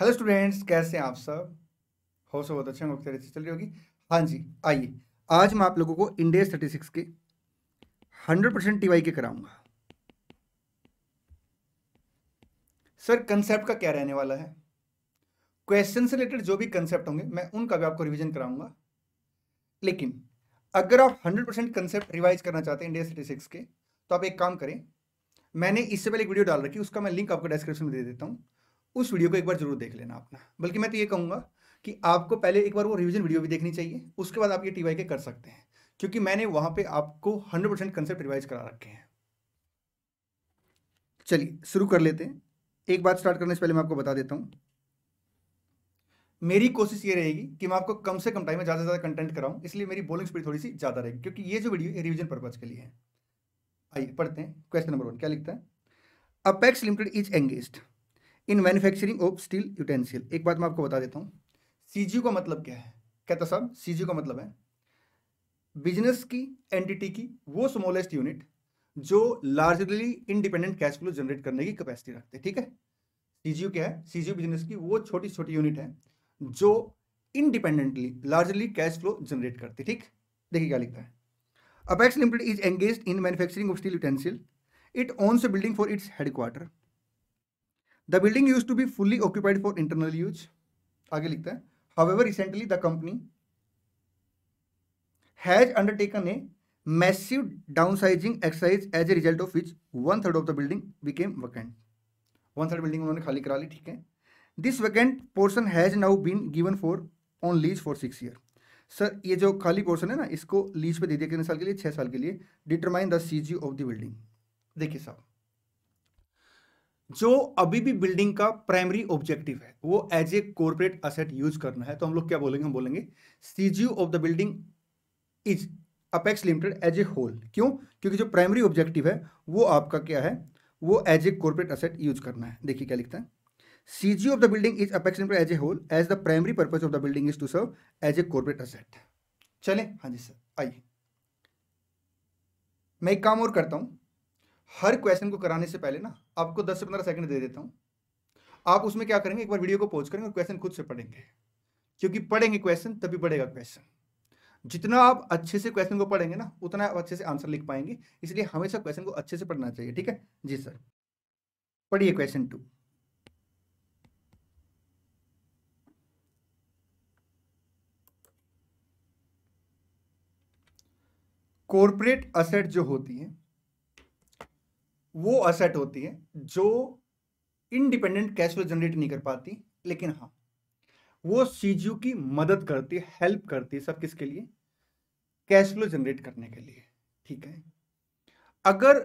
Hello students कैसे हैं आप सब हो सो बहुत अच्छे तरह से चल रही होगी हाँ जी आइए आज मैं आप लोगों को इंडिया थर्टी सिक्स के हंड्रेड परसेंट टी के कराऊंगा सर कंसेप्ट का क्या रहने वाला है क्वेश्चन से रिलेटेड जो भी कंसेप्ट होंगे मैं उनका भी आपको रिवीजन कराऊंगा लेकिन अगर आप हंड्रेड परसेंट कंसेप्ट रिवाइज करना चाहते हैं इंडिया थर्टी सिक्स के तो आप एक काम करें मैंने इससे पहले एक वीडियो डाल रखी उसका मैं लिंक आपको डिस्क्रिप्शन में दे देता हूँ उस वीडियो को एक बार जरूर देख लेना अपना बल्कि मैं तो ये कहूँगा कि आपको पहले एक बार वो रिविजन वीडियो भी देखनी चाहिए उसके बाद आप ये टी के कर सकते हैं क्योंकि मैंने वहाँ पर आपको हंड्रेड परसेंट कंसेप्ट रिवाइज करा रखे हैं चलिए शुरू कर लेते हैं एक बात स्टार्ट करने से पहले मैं आपको बता देता हूँ मेरी कोशिश ये रहेगी कि मैं आपको कम से कम टाइम में ज़्यादा से ज़्यादा कंटेंट कराऊं इसलिए मेरी बोलिंग स्पीड थोड़ी सी ज़्यादा रहेगी क्योंकि ये जो वीडियो है रिविजन पर्पज़ के लिए है आइए पढ़ते हैं क्वेश्चन नंबर वन क्या लिखता है Apex limited is engaged in manufacturing of steel utensil एक बात मैं आपको बता देता हूँ सी का मतलब क्या है कहता साहब सी का मतलब है बिजनेस की एंटिटी की वो स्मॉलेस्ट यूनिट जो largely independent cash flow generate करने की कैपेसिटी रखते हैं ठीक है सीजीओ क्या है सीजीओ बिजनेस की वो छोटी छोटी यूनिट है जो independently largely cash flow generate करती ठीक देखिए क्या लिखता है Apex limited is engage in manufacturing of steel utensil it owns building for its headquarter the building used to be fully occupied for internal use आगे लिखते हैं however recently the company has undertaken a massive downsizing exercise as a result of which one third of the building became vacant one third building उन्होंने खाली करा ली ठीक है this vacant portion has now been given for on lease for six year sir ये जो खाली portion है ना इसको लीज पे दे दिया कितने साल के लिए छः साल के लिए determine the C G of the building देखिए साहब जो अभी भी बिल्डिंग का प्राइमरी ऑब्जेक्टिव है वो as a corporate asset use करना है तो हम लोग क्या बोलेंगे हम बोलेंगे CG of the building is Apex limited as a whole क्यों क्योंकि जो प्राइमरी ऑब्जेक्टिव है वो आपका क्या है वो as a corporate asset use करना है देखिए क्या लिखता है CG of the building is Apex limited as a whole as the primary purpose of the building is to serve as a corporate asset चले हाँ जी सर आइए मैं एक काम और करता हूँ हर क्वेश्चन को कराने से पहले ना आपको 10 से 15 सेकंड दे देता हूँ आप उसमें क्या करेंगे एक बार वीडियो को पॉज करेंगे और क्वेश्चन खुद से पढ़ेंगे क्योंकि पढ़ेंगे क्वेश्चन तभी बढ़ेगा क्वेश्चन जितना आप अच्छे से क्वेश्चन को पढ़ेंगे ना उतना आप अच्छे से आंसर लिख पाएंगे इसलिए हमेशा क्वेश्चन को अच्छे से पढ़ना चाहिए ठीक है जी सर पढ़िए क्वेश्चन टू कॉरपोरेट असेट जो होती है वो असेट होती है जो इंडिपेंडेंट कैश फ्लो जनरेट नहीं कर पाती लेकिन हाँ वो सीजीयू की मदद करती है हेल्प करती है सब किसके लिए कैश फ्लो जनरेट करने के लिए ठीक है अगर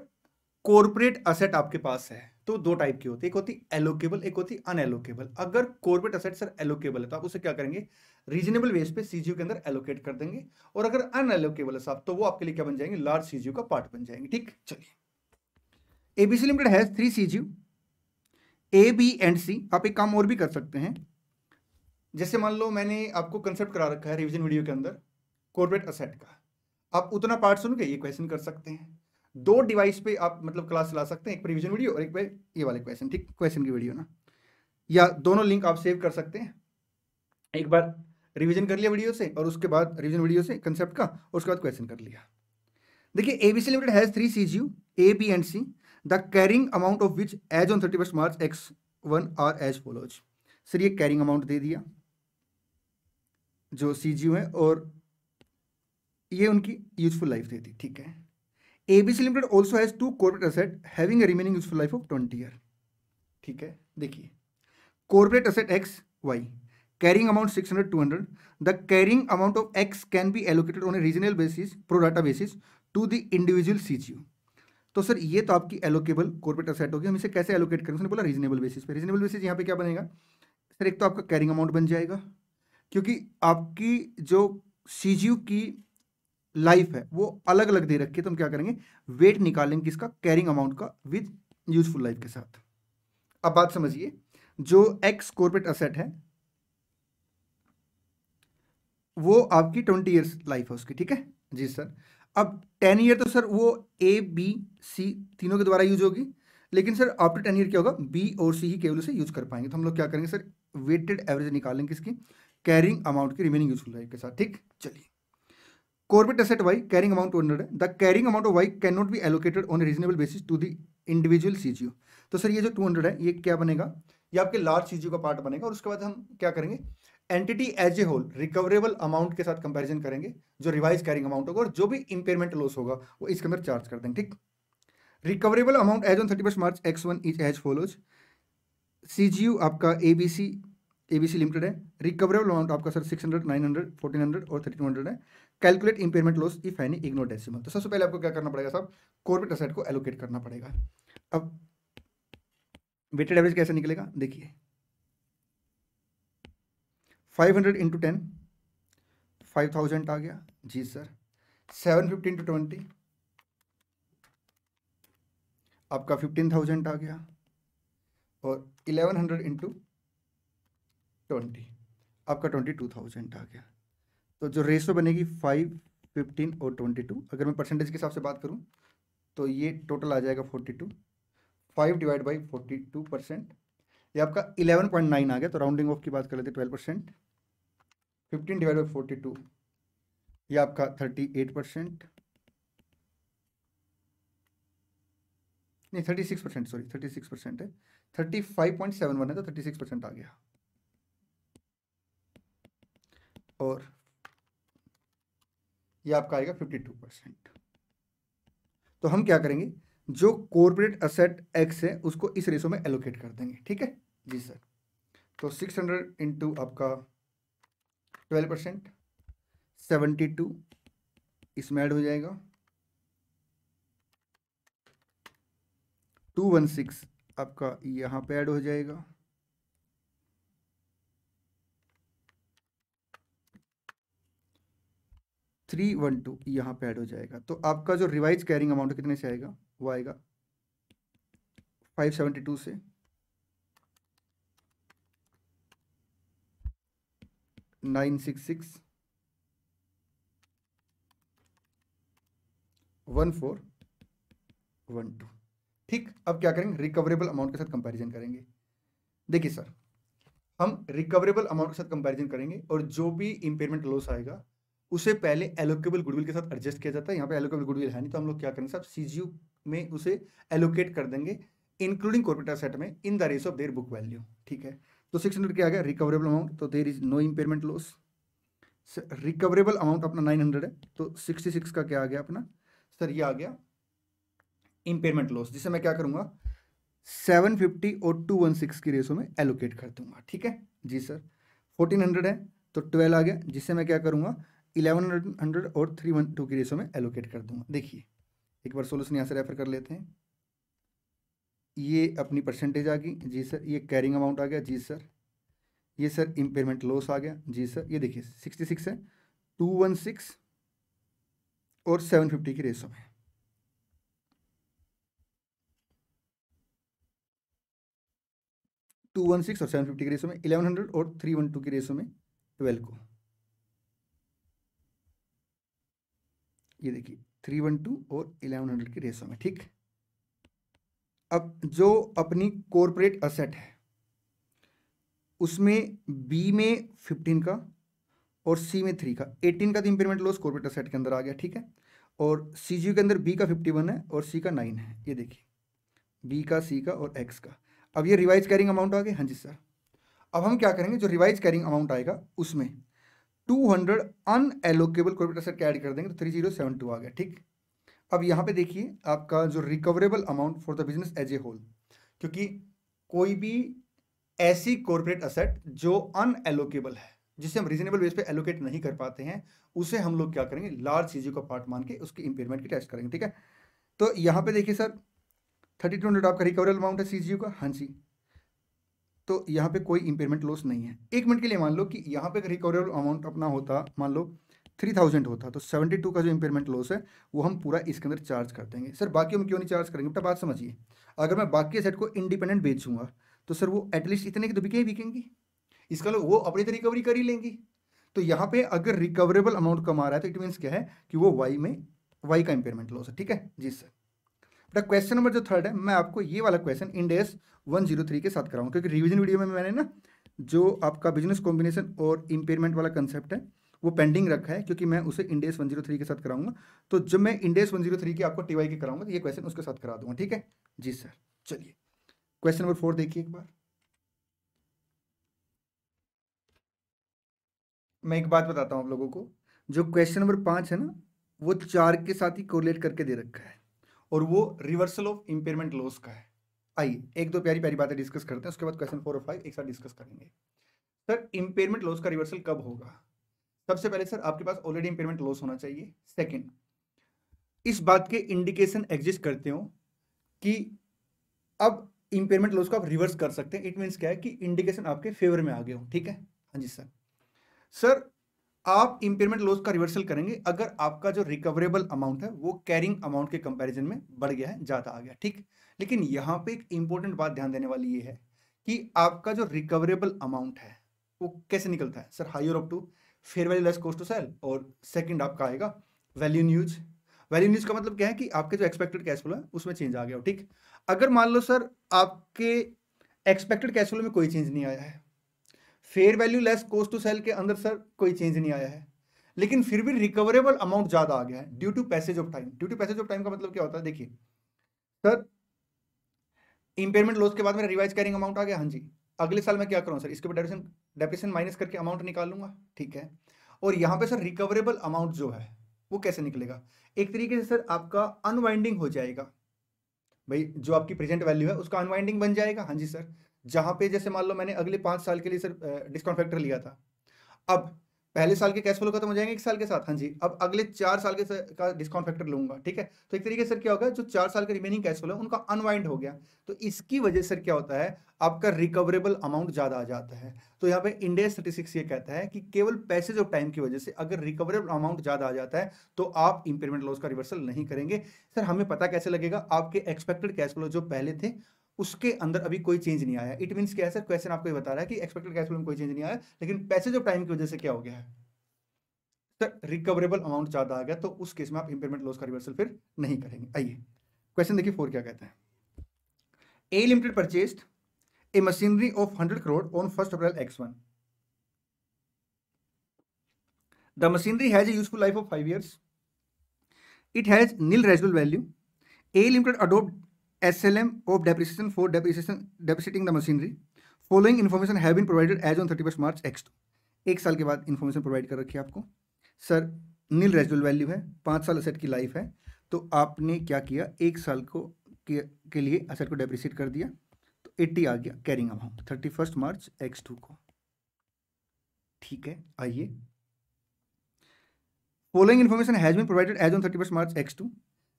कॉरपोरेट असेट आपके पास है तो दो टाइप की होती है एक होती है एलोकेबल एक होती अनएलोकेबल अगर कॉर्पोरेट असेट सर एलोकेबल है तो आप उसे क्या करेंगे रीजनेबल वेज पे सीजीयू के अंदर एलोकेट कर देंगे और अगर अनएलोकेबल है साहब तो वो आपके लिए क्या बन जाएंगे लार्ज सीजीयू का पार्ट बन जाएंगे ठीक चलिए ABC limited has three C G A B and C आप एक काम और भी कर सकते हैं जैसे मान लो मैंने आपको कंसेप्ट करा रखा है रिवीजन वीडियो के अंदर कॉर्पोरेट असेट का आप उतना पार्ट सुन के ये क्वेश्चन कर सकते हैं दो डिवाइस पे आप मतलब क्लास चला सकते हैं एक पर वीडियो और एक पे ये वाले क्वेश्चन ठीक क्वेश्चन की वीडियो ना या दोनों लिंक आप सेव कर सकते हैं एक बार रिवीजन कर लिया वीडियो से और उसके बाद रिवीजन वीडियो से कंसेप्ट का और उसके बाद क्वेश्चन कर लिया देखिए A B C limited has three C G A B and C the carrying amount of which as on thirty first March X one are as follows sir ये carrying amount दे दिया जो सी जी है और ये उनकी यूजफुल लाइफ दे दी ठीक है C limited also has two corporate asset having remaining useful life of twenty year ठीक है देखिए corporate asset X Y carrying hundred two hundred the carrying amount of X can be allocated on a regional basis pro rata basis to the individual C G U तो sir ये तो आपकी allocable corporate asset होगी हम इसे कैसे allocate करेंगे उसने बोला रीजनेबल बेसिस पे रीजनेबल बेसिस यहाँ पे क्या बनेगा सर एक तो आपका कैरिंग अमाउंट बन जाएगा क्योंकि आपकी जो सी की लाइफ है वो अलग अलग दे रखी है तो हम क्या करेंगे वेट निकालेंगे किसका कैरिंग अमाउंट का विद यूजफुल लाइफ के साथ अब बात समझिए जो एक्स कॉर्पोरेट असेट है वो आपकी ट्वेंटी ईयर्स लाइफ है उसकी ठीक है जी सर अब टेन ईयर तो सर वो ए बी सी तीनों के द्वारा यूज होगी लेकिन सर आफ्टर टेन ईयर क्या होगा बी और सी ही केवल से यूज कर पाएंगे तो हम लोग क्या करेंगे सर वेटेड एवरेज निकालेंगे इसकी कैरिंग अमाउंट की रिमेनिंग यूजफुल लाइफ के साथ ठीक चलिए corporate asset Y carrying amount two hundred है the carrying amount of Y can not be allocated on reasonable basis to the individual C तो sir ये जो टू हंड्रेड है ये क्या बनेगा ये आपके लार्ज सी का पार्ट बनेगा और उसके बाद हम क्या करेंगे entity as a whole recoverable amount के साथ कंपेरिजन करेंगे जो रिवाइज कैरिंग अमाउंट होगा और जो भी इंपेयरमेंट लॉस होगा वो इसके अंदर चार्ज कर देंगे ठीक recoverable amount as on thirty March X one is as follows C आपका ए बी सी लिमिटेड है रिकवरेबल अमाउंट आपका sir six hundred nine hundred fourteen hundred और थर्टी टू हंड्रेड है calculate impairment loss if any ignore decimal तो सबसे पहले आपको क्या करना पड़ेगा साहब कॉर्पोरेट असेट को एलोकेट करना पड़ेगा अब वेटेड एवरेज कैसे निकलेगा देखिए five hundred into ten five thousand आ गया जी sir seven fifty into twenty आपका फिफ्टीन थाउजेंड आ गया और इलेवन हंड्रेड इंटू ट्वेंटी आपका ट्वेंटी टू थाउजेंड आ गया तो जो रेसो बनेगी फाइव फिफ्टीन और ट्वेंटी टू अगर मैं परसेंटेज के हिसाब से बात करूँ तो ये टोटल आ जाएगा forty two five divide by forty two percent ये आपका इलेवन पॉइंट नाइन आ गया तो राउंडिंग ऑफ की बात कर लेते twelve percent fifteen divide by forty two ये आपका थर्टी एट परसेंट नहीं thirty six percent sorry thirty six percent है thirty five point seven one है तो थर्टी सिक्स परसेंट आ गया और ये आपका आएगा फिफ्टी टू परसेंट तो हम क्या करेंगे जो कॉर्पोरेट असेट एक्स है उसको इस रेशो में एलोकेट कर देंगे ठीक है जी सर तो सिक्स हंड्रेड इंटू आपका ट्वेल्व परसेंट सेवेंटी टू इसमें ऐड हो जाएगा टू वन सिक्स आपका यहां पे ऐड हो जाएगा थ्री वन टू यहां पे ऐड हो जाएगा तो आपका जो रिवाइज कैरिंग अमाउंट कितने से आएगा वो आएगा फाइव सेवेंटी टू से nine six six one four one two ठीक अब क्या करेंगे रिकवरेबल अमाउंट के साथ कंपैरिजन करेंगे देखिए सर हम रिकवरेबल अमाउंट के साथ कंपैरिजन करेंगे और जो भी इंपेयरमेंट लॉस आएगा उसे पहले एलोकेबल गुडविल के साथ एडजस्ट किया जाता है यहाँ पे एलोकेबल गुडविल है नहीं तो हम लोग क्या करेंगे सर सी में उसे एलोकेट कर देंगे इंक्लूडिंग कॉर्पोरेट सेट में in the ratio of their book value ठीक है तो सिक्स हंड्रेड क्या आ गया रिकवरेबल अमाउंट तो there is no impairment loss recoverable amount अपना नाइन हंड्रेड है तो सिक्सटी सिक्स का क्या आ गया अपना सर ये आ गया इम्पेयरमेंट लॉस जिसे मैं क्या करूँगा सेवन फिफ्टी और टू वन सिक्स की रेशो में एलोकेट कर दूंगा ठीक है जी सर फोर्टीन हंड्रेड है तो ट्वेल्व आ गया जिससे मैं क्या करूँगा इलेवन हंड्रेड और थ्री वन टू की रेशो में एलोकेट कर दूंगा देखिए एक बार सोल्यूशन यहाँ से रेफर कर लेते हैं ये अपनी परसेंटेज आ गई जी सर ये कैरिंग अमाउंट आ गया जी सर ये सर इम्पेयरमेंट लॉस आ गया जी सर ये देखिए सिक्सटी सिक्स है टू वन सिक्स और सेवन फिफ्टी की रेसो में टू वन सिक्स और सेवन फिफ्टी की रेसो में इलेवन हंड्रेड और थ्री वन टू की रेसो में ट्वेल्व को ये देखिए थ्री वन टू और इलेवन हंड्रेड की रेसो में ठीक अब जो अपनी कॉरपोरेट असेट है उसमें बी में फिफ्टीन का और सी में थ्री का एटीन का तो इंपेयरमेंट लॉस कॉर्पोरेट असेट के अंदर आ गया ठीक है और सी के अंदर बी का फिफ्टी वन है और सी का नाइन है ये देखिए बी का सी का और एक्स का अब ये रिवाइज कैरिंग अमाउंट आ गया हाँ जी सर अब हम क्या करेंगे जो रिवाइज कैरिंग अमाउंट आएगा उसमें two hundred unallocable corporate asset का ऐड कर देंगे तो थ्री जीरो सेवन टू आ गया ठीक अब यहाँ पे देखिए आपका जो recoverable amount for the business as a whole क्योंकि कोई भी ऐसी कॉरपोरेट असेट जो अनएलोकेबल है जिसे हम रीजनेबल बेस पे एलोकेट नहीं कर पाते हैं उसे हम लोग क्या करेंगे लार्ज चीज़ों का पार्ट मान के उसकी इंपेयरमेंट की टेस्ट करेंगे ठीक है तो यहाँ पे देखिए सर थर्टी टू हंड्रेड आपका रिकवरेबल अमाउंट है सी का हाँ जी तो यहाँ पे कोई इंपेयरमेंट लॉस नहीं है एक मिनट के लिए मान लो कि यहाँ पे रिकवरेबल अमाउंट अपना होता मान लो थ्री थाउजेंड होता तो सेवेंटी टू का जो इंपेयरमेंट लॉस है वो हम पूरा इसके अंदर चार्ज कर देंगे सर बाकी हम क्यों नहीं चार्ज करेंगे बेटा बात समझिए अगर मैं बाकी सेट को इंडिपेंडेंट बेचूंगा तो सर वो एटलीस्ट इतने की तो बिके ही बिकेंगी इसका लोग वो अपनी तो रिकवरी कर ही लेंगी तो यहाँ पे अगर रिकवरेबल अमाउंट कमा रहा है तो इट मीन्स क्या है कि वो वाई में वाई का इंपेयरमेंट लॉस है ठीक है जी सर बेटा क्वेश्चन नंबर जो थर्ड है मैं आपको ये वाला question Ind AS one zero three के साथ कराऊंगा क्योंकि रिविजन वीडियो में मैंने ना जो आपका बिजनेस कॉम्बिनेशन और इंपेयरमेंट वाला कंसेप्ट है वो पेंडिंग रखा है क्योंकि मैं उसे इंडेस 103 के साथ कराऊंगा तो जब मैं इंडेस 103 के आपको टीवाई के कराऊंगा तो ये क्वेश्चन उसके साथ करा दूंगा ठीक है जी सर चलिए क्वेश्चन नंबर फोर देखिए एक बार मैं एक बात बताता हूं आप लोगों को जो क्वेश्चन नंबर पांच है ना वो चार के साथ ही कोरिलेट करके दे रखा है और वो रिवर्सल ऑफ इंपेयरमेंट लॉस का है आइए एक दो प्यारी प्यारी बातें डिस्कस करते हैं उसके बाद क्वेश्चन फोर और फाइव एक साथ डिस्कस करेंगे सर इंपेयरमेंट लॉस का रिवर्सल कब होगा सबसे पहले सर आपके पास ऑलरेडी इंपेयरमेंट लॉस होना चाहिए सेकंड इस बात के इंडिकेशन एग्जिस्ट करते हो कि अब इंपेयरमेंट लॉस को आप रिवर्स कर सकते हैं इट मीन्स क्या है कि इंडिकेशन आपके फेवर में आ गए हो ठीक है हाँ जी सर सर आप इंपेयरमेंट लॉस का रिवर्सल करेंगे अगर आपका जो रिकवरेबल अमाउंट है वो कैरिंग अमाउंट के कंपेरिजन में बढ़ गया है ज़्यादा आ गया ठीक लेकिन यहाँ पे एक इंपॉर्टेंट बात ध्यान देने वाली ये है कि आपका जो रिकवरेबल अमाउंट है वो कैसे निकलता है sir higher up to fair value less cost to sell और सेकंड आपका आएगा वैल्यू न्यूज वैल्यू न्यूज का मतलब क्या है कि आपके जो एक्सपेक्टेड कैश फ्लो है उसमें चेंज आ गया हो ठीक अगर मान लो सर आपके एक्सपेक्टेड कैश फ्लो में कोई चेंज नहीं आया है fair value less cost to sell के अंदर सर कोई चेंज नहीं आया है लेकिन फिर भी रिकवरेबल अमाउंट ज़्यादा आ गया है due to passage of time due to passage of time का मतलब क्या होता है देखिए सर इंपेयरमेंट लॉस के बाद मेरा रिवाइज कैरिंग अमाउंट आ गया हाँ जी अगले साल मैं क्या करूँ सर इसके ऊपर डेप्रेशन माइनस करके अमाउंट निकाल लूंगा ठीक है और यहाँ पे सर रिकवरेबल अमाउंट जो है वो कैसे निकलेगा एक तरीके से सर आपका अनवाइंडिंग हो जाएगा भाई जो आपकी प्रेजेंट वैल्यू है उसका अनवाइंडिंग बन जाएगा हाँ जी सर जहाँ पे जैसे मान लो मैंने अगले पाँच साल के लिए सर डिस्काउंट फैक्टर लिया था अब पहले साल के कैश फ्लो खत्म हो जाएंगे एक साल के साथ हाँ जी अब अगले चार साल के का डिस्काउंट फैक्टर लूंगा ठीक है तो एक तरीके से सर क्या होगा जो चार साल के रिमेनिंग कैश फ्लो है उनका अनवाइंड हो गया तो इसकी वजह से क्या होता है आपका रिकवरेबल अमाउंट ज्यादा आ जाता है तो यहाँ पे इंडिया स्टेटिस्टिक्स ये कहता है कि केवल पैसे जो टाइम की वजह से अगर रिकवरेबल अमाउंट ज्यादा आ जाता है तो आप इंपेयरमेंट लॉस का रिवर्सल नहीं करेंगे सर हमें पता कैसे लगेगा आपके एक्सपेक्टेड कैश फ्लो जो पहले थे उसके अंदर अभी कोई चेंज नहीं आया इट मीन क्या सर क्वेश्चन आपको ये बता रहा है कि एक्सपेक्टेड कैश फ्लो में कोई चेंज नहीं आया लेकिन पैसेज ऑफ टाइम की वजह से क्या हो गया है सर रिकवरेबल अमाउंट ज़्यादा आ गया तो उस केस में आप इंपेयरमेंट लॉस का रिवर्सल फिर नहीं करेंगे आइए क्वेश्चन देखिए फोर क्या कहते हैं a limited purchased a machinery of hundred crore on first April X one the machinery has useful life of five 5 it has nil nil value a limited adopt SLM of depreciation for depreciation depreciating the machinery. Following information have been provided as on first March X एक साल के बाद information provide कर रखी है आपको sir नील रेजुअल value है पाँच साल असेट की लाइफ है तो आपने क्या किया एक साल को के, के लिए असेट को डेप्रिसिएट कर दिया तो एट्टी आ गया carrying amount thirty first March X two को ठीक है आइए following information has been provided as on thirty first March X two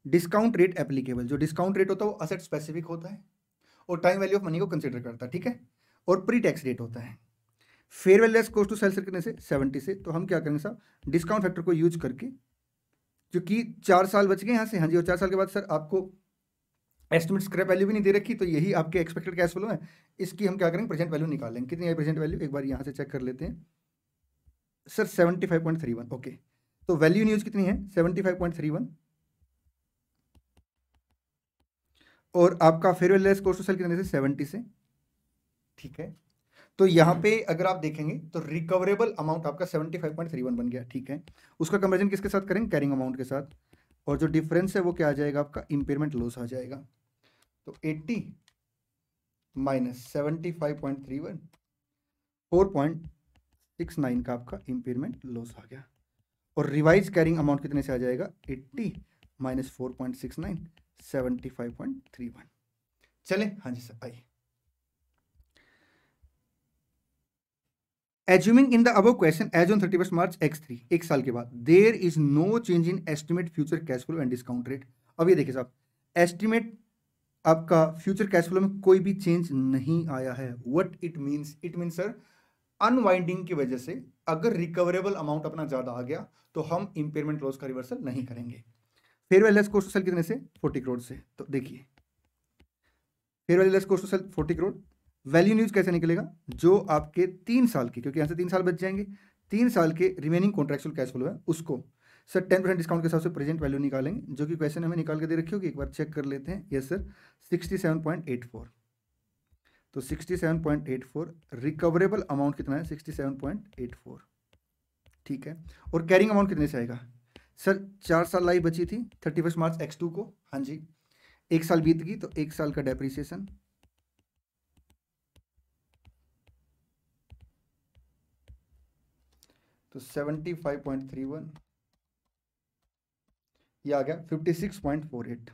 discount rate applicable जो डिस्काउंट रेट होता है वो असेट स्पेसिफिक होता है और टाइम वैल्यू ऑफ मनी को कंसिडर करता है ठीक है और प्री टैक्स रेट होता है fair value as cost to sales करने से सेवेंटी से तो हम क्या करेंगे सर डिस्काउंट फैक्टर को यूज करके जो कि चार साल बच गए यहाँ से हाँ जी और चार साल के बाद सर आपको एस्टिमेट स्क्रैप वैल्यू भी नहीं दे रखी तो यही आपके एक्सपेक्टेड कैश फ्लो है इसकी हम क्या करेंगे प्रेजेंट वैल्यू निकालेंगे कितनी है प्रेजेंट वैल्यू एक बार यहाँ से चेक कर लेते हैं sir seventy five point three one okay तो वैल्यू न्यूज कितनी है seventy five point three one और आपका फेयरवेल लेस कोर्स सेल कितने से सेवेंटी से ठीक है तो यहाँ पे अगर आप देखेंगे तो रिकवरेबल अमाउंट आपका seventy five point three one बन गया ठीक है उसका कंपेरिजन किसके साथ करेंगे कैरिंग अमाउंट के साथ और जो डिफरेंस है वो क्या आ जाएगा आपका इम्पेयरमेंट लॉस आ जाएगा तो eighty minus seventy five point three one four point six nine का आपका इम्पेयरमेंट लॉस आ गया और रिवाइज कैरिंग अमाउंट कितने से आ जाएगा eighty minus four point six nine seventy चले हाँ जी सर आइए assuming in the above question as on thirty first March X three एक साल के बाद there is no change in estimate future cash flow and discount rate अब ये देखिए साहब एस्टिमेट आपका फ्यूचर कैश फ्लो में कोई भी चेंज नहीं आया है what it means it means sir unwinding की वजह से अगर रिकवरेबल अमाउंट अपना ज़्यादा आ गया तो हम इंपेयरमेंट लॉस का रिवर्सल नहीं करेंगे वैल्यू लेस कोस्ट सेल कितने से फोर्टी करोड़ से तो देखिए value less cost sell forty crore value in use कैसे निकलेगा जो आपके तीन साल के क्योंकि यहाँ से तीन साल बच जाएंगे तीन साल के रिमेनिंग कॉन्ट्रेक्चुअल कैश फ्लो है उसको सर टेन परसेंट डिस्काउंट के हिसाब से प्रेजेंट वैल्यू निकालेंगे जो कि क्वेश्चन हमें निकाल के दे रखी होगी एक बार चेक कर लेते हैं yes sir sixty seven point eight four तो sixty seven point eight four recoverable amount कितना है sixty seven point eight four ठीक है और कैरिंग अमाउंट कितने से आएगा सर चार साल लाइफ बची थी thirty first March X two को हाँ जी एक साल बीत गई तो एक साल का डेप्रिसिएशन तो seventy five point three one ये आ गया fifty six point four eight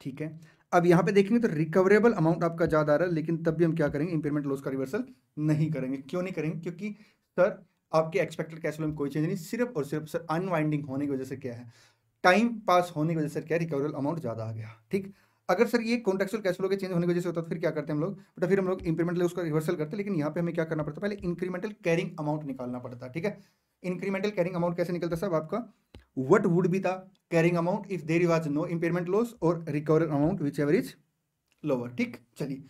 ठीक है अब यहां पे देखेंगे तो रिकवरेबल अमाउंट आपका ज़्यादा आ रहा है लेकिन तब भी हम क्या करेंगे इंपेयरमेंट लॉस का रिवर्सल नहीं करेंगे क्यों नहीं करेंगे क्योंकि सर आपके एक्सपेक्टेड कैश फ्लो में कोई चेंज नहीं सिर्फ और सिर्फ सर अनवाइंडिंग होने की वजह से क्या है टाइम पास होने की वजह से क्या रिकवरल अमाउंट ज़्यादा आ गया ठीक अगर सर ये कॉन्ट्रेक्चुअल कैश फ्लो के चेंज होने की वजह से होता तो फिर क्या करते हैं हम लोग बट तो फिर हम लोग इंक्रीमेंटल उसका रिवर्सल करते हैं लेकिन यहाँ पे हमें क्या करना पड़ता है पहले इंक्रीमेंटल कैरिंग अमाउंट निकालना पड़ता है ठीक है इंक्रीमेंटल कैरिंग अमाउंट कैसे निकलता है आपका what would be the carrying amount if there was no impairment loss और recover amount whichever is lower ठीक चलिए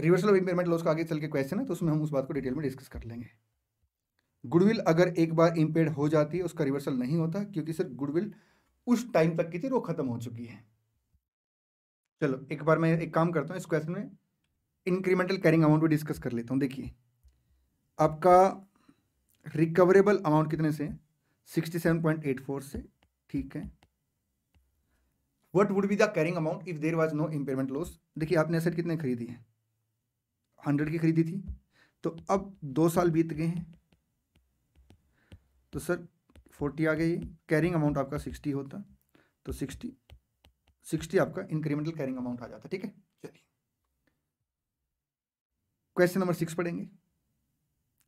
रिवर्सल ऑफ इम्पेयरमेंट लॉस का आगे चल के क्वेश्चन है तो उसमें हम उस बात को डिटेल में डिस्कस कर लेंगे गुडविल अगर एक बार इम्पेयर हो जाती है उसका रिवर्सल नहीं होता क्योंकि सर गुडविल उस टाइम तक की थी वो खत्म हो चुकी है चलो एक बार मैं एक काम करता हूँ इस क्वेश्चन में इंक्रीमेंटल कैरिंग अमाउंट भी डिस्कस कर लेता हूँ देखिए आपका रिकवरेबल अमाउंट कितने से sixty seven point eight four से ठीक है what would be the carrying amount if there was no impairment loss देखिए आपने असेट कितने खरीदी है हंड्रेड की खरीदी थी तो अब दो साल बीत गए हैं तो सर फोर्टी आ गई कैरिंग अमाउंट आपका सिक्सटी होता तो सिक्सटी सिक्सटी आपका इंक्रीमेंटल कैरिंग अमाउंट आ जाता ठीक है चलिए क्वेश्चन नंबर सिक्स पढ़ेंगे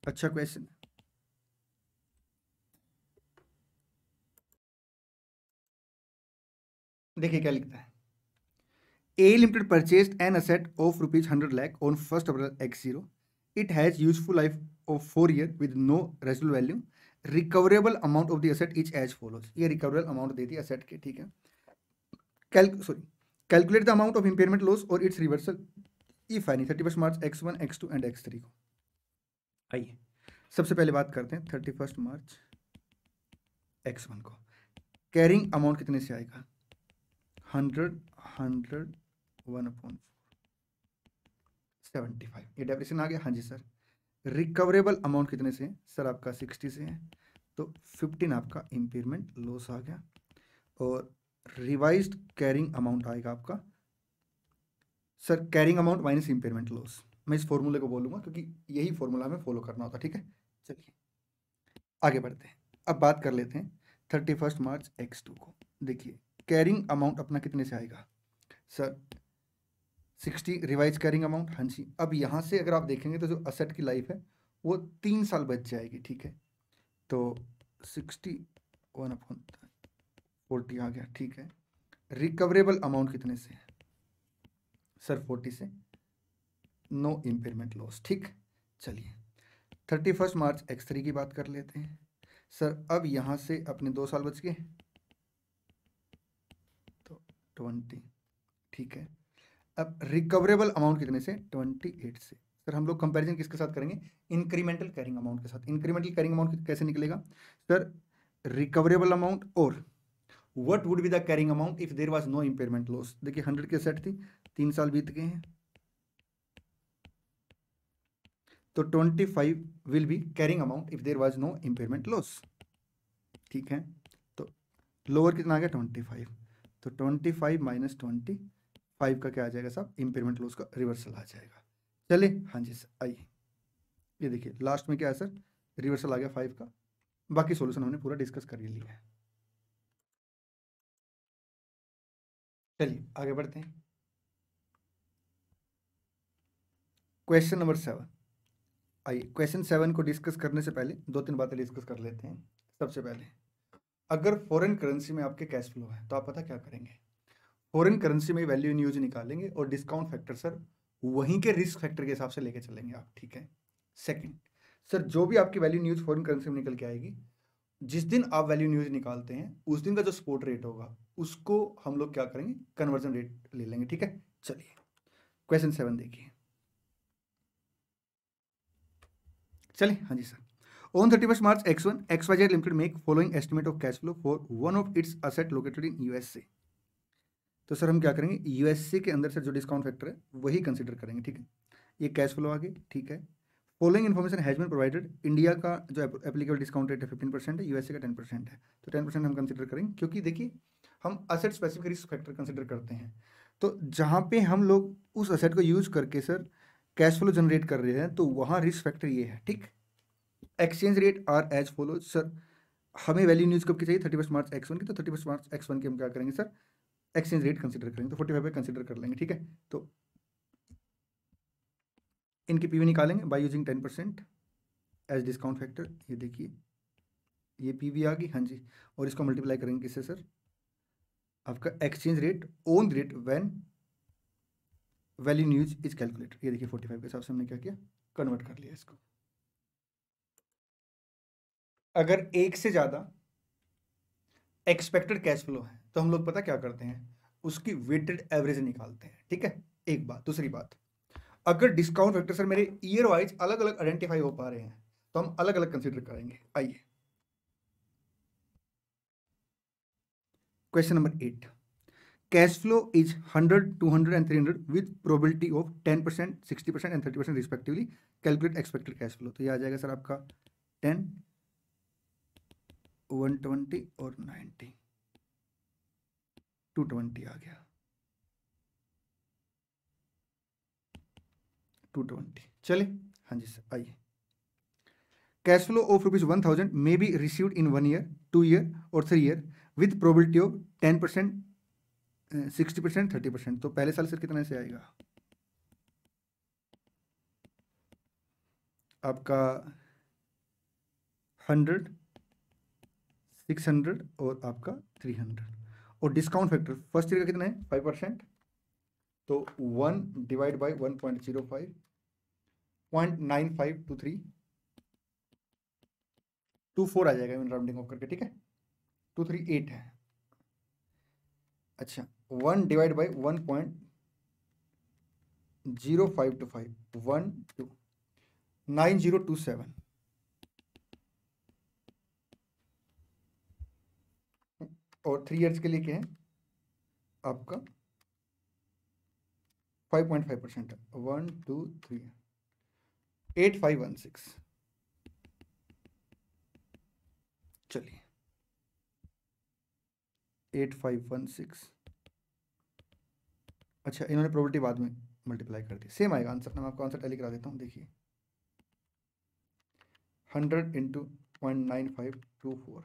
अच्छा क्वेश्चन है देखिए क्या लिखता है a limited purchase an asset of rupees hundred lakh on first April X zero it has useful life of four year with no residual value recoverable amount of the asset each as follows ये recoverable amount दे दी asset के ठीक है cal sorry calculate the amount of impairment loss और it's reversal if फाइनिंग thirty first March X one X two and X three को आइए सबसे पहले बात करते हैं thirty first March X one को कैरिंग अमाउंट कितने से आएगा hundred hundred one a point seventy five ये डेप्रेशन आ गया हाँ जी सर रिकवरेबल अमाउंट कितने से है सर आपका सिक्सटी से है तो फिफ्टीन आपका इम्पेयरमेंट लॉस आ गया और रिवाइज कैरिंग अमाउंट आएगा आपका sir carrying amount minus impairment loss मैं इस फॉर्मूले को बोलूँगा क्योंकि यही फॉर्मूला हमें फॉलो करना होता ठीक है चलिए आगे बढ़ते हैं अब बात कर लेते हैं thirty first March X two को देखिए कैरिंग अमाउंट अपना कितने से आएगा sir sixty revise carrying amount हाँ जी अब यहाँ से अगर आप देखेंगे तो जो असेट की लाइफ है वो तीन साल बच जाएगी ठीक है तो सिक्सटी वन अपन फोर्टी आ गया ठीक है रिकवरेबल अमाउंट कितने से है सर फोर्टी से नो इम्पेयरमेंट लॉस ठीक चलिए thirty first March X three की बात कर लेते हैं सर अब यहाँ से अपने दो साल बच गए तो ट्वेंटी ठीक है अब रिकवरेबल अमाउंट कितने से ट्वेंटी एट से सर हम लोग कंपैरिजन किसके साथ करेंगे इंक्रीमेंटल कैरिंग अमाउंट के साथ इंक्रीमेंटल कैरिंग अमाउंट कैसे निकलेगा सर रिकवरेबल अमाउंट और what would be the carrying amount if there was no impairment loss देखिए हंड्रेड के सेट थी तीन साल बीत गए हैं तो twenty five will be carrying amount if there was no impairment loss ठीक है तो लोअर कितना आ गया ट्वेंटी तो twenty five minus twenty five का क्या आ जाएगा साहब इम्पेयरमेंट लॉस का रिवर्सल आ जाएगा चले हाँ जी सर आइए ये देखिए लास्ट में क्या है सर रिवर्सल आ गया फाइव का बाकी सोल्यूशन हमने पूरा डिस्कस कर लिया है चलिए आगे बढ़ते हैं क्वेश्चन नंबर सेवन आइए क्वेश्चन सेवन को डिस्कस करने से पहले दो तीन बातें डिस्कस कर लेते हैं सबसे पहले अगर फॉरेन करेंसी में आपके कैश फ्लो है तो आप पता क्या करेंगे फॉरन करेंसी में वैल्यू इन यूज निकालेंगे और डिस्काउंट फैक्टर सर वहीं के रिस्क फैक्टर के हिसाब से लेके चलेंगे आप ठीक है सेकंड सर जो भी आपकी वैल्यू न्यूज फॉरेन करेंसी में निकल के आएगी जिस दिन आप वैल्यू न्यूज निकालते हैं उस दिन का जो स्पोर्ट रेट होगा उसको हम लोग क्या करेंगे कन्वर्जन रेट ले लेंगे ठीक है चलिए क्वेश्चन सेवन देखिए चलिए हाँ जी sir on thirty first March X one X Y limited make following estimate of cash flow for one of its asset located in USA तो सर हम क्या करेंगे यूएससी के अंदर से जो डिस्काउंट फैक्टर है वही कंसिडर करेंगे ठीक है ये कैश फ्लो आगे ठीक है following information has provided India का जो एप्लीकेबल डिस्काउंट रेट है फिफ्टीन परसेंट है यूएसए का टेन परसेंट है तो टेन परसेंट हम कंसिडर करेंगे क्योंकि देखिए हम asset specific risk factor consider करते हैं तो जहाँ पे हम लोग उस असेट को यूज करके सर कैश फ्लो जनरेट कर रहे हैं तो वहाँ रिस्क फैक्टर ये है ठीक exchange rate are as follow sir हमें वैल्यू न्यूज़ कब की चाहिए thirty first March X one की तो thirty first March X one की हम क्या करेंगे सर एक्सचेंज रेट कंसिडर करेंगे तो फोर्टी फाइव कंसिडर कर लेंगे ठीक है तो इनकी पीवी निकालेंगे by using ten percent as discount factor ये देखिए ये पीवी आ गई हाँ जी और इसको मल्टीप्लाई करेंगे किससे सर आपका exchange rate on rate when value in use is calculate ये देखिए फोर्टी फाइव के हिसाब से हमने क्या किया कन्वर्ट कर लिया इसको अगर एक से ज़्यादा एक्सपेक्टेड कैश फ्लो है तो हम लोग पता क्या करते हैं उसकी वेटेड एवरेज निकालते हैं ठीक है एक बात दूसरी बात अगर डिस्काउंट फैक्टर सर मेरे ईयर वाइज अलग अलग आइडेंटिफाई हो पा रहे हैं तो हम अलग अलग कंसिडर करेंगे आइए question number eight cash flow is hundred two hundred and three hundred with probability of ten percent sixty percent and thirty percent respectively calculate expected cash flow तो ये आ जाएगा सर आपका टेन वन ट्वेंटी और ninety two twenty आ गया two twenty चले हाँ जी सर आइए cash flow of rupees one thousand may be receive in one year two year और three year with probability of ten percent sixty percent thirty percent तो पहले साल सर कितने से आएगा आपका हंड्रेड सिक्स हंड्रेड और आपका थ्री हंड्रेड और डिस्काउंट फैक्टर फर्स्ट ईयर का कितना है फाइव परसेंट तो one divide by one point zero five point nine five two three two four आ जाएगा राउंडिंग ऑफ करके ठीक है टू थ्री एट है अच्छा one divide by one point zero five two five one two nine zero two seven और three years के लिए क्या है आपका five point five percent one two three eight five one six चलिए eight five one six अच्छा इन्होंने property बाद में मल्टीप्लाई कर दी सेम आएगा आंसर मैं आपको आंसर टैली करा देता हूँ देखिए hundred into point nine five two four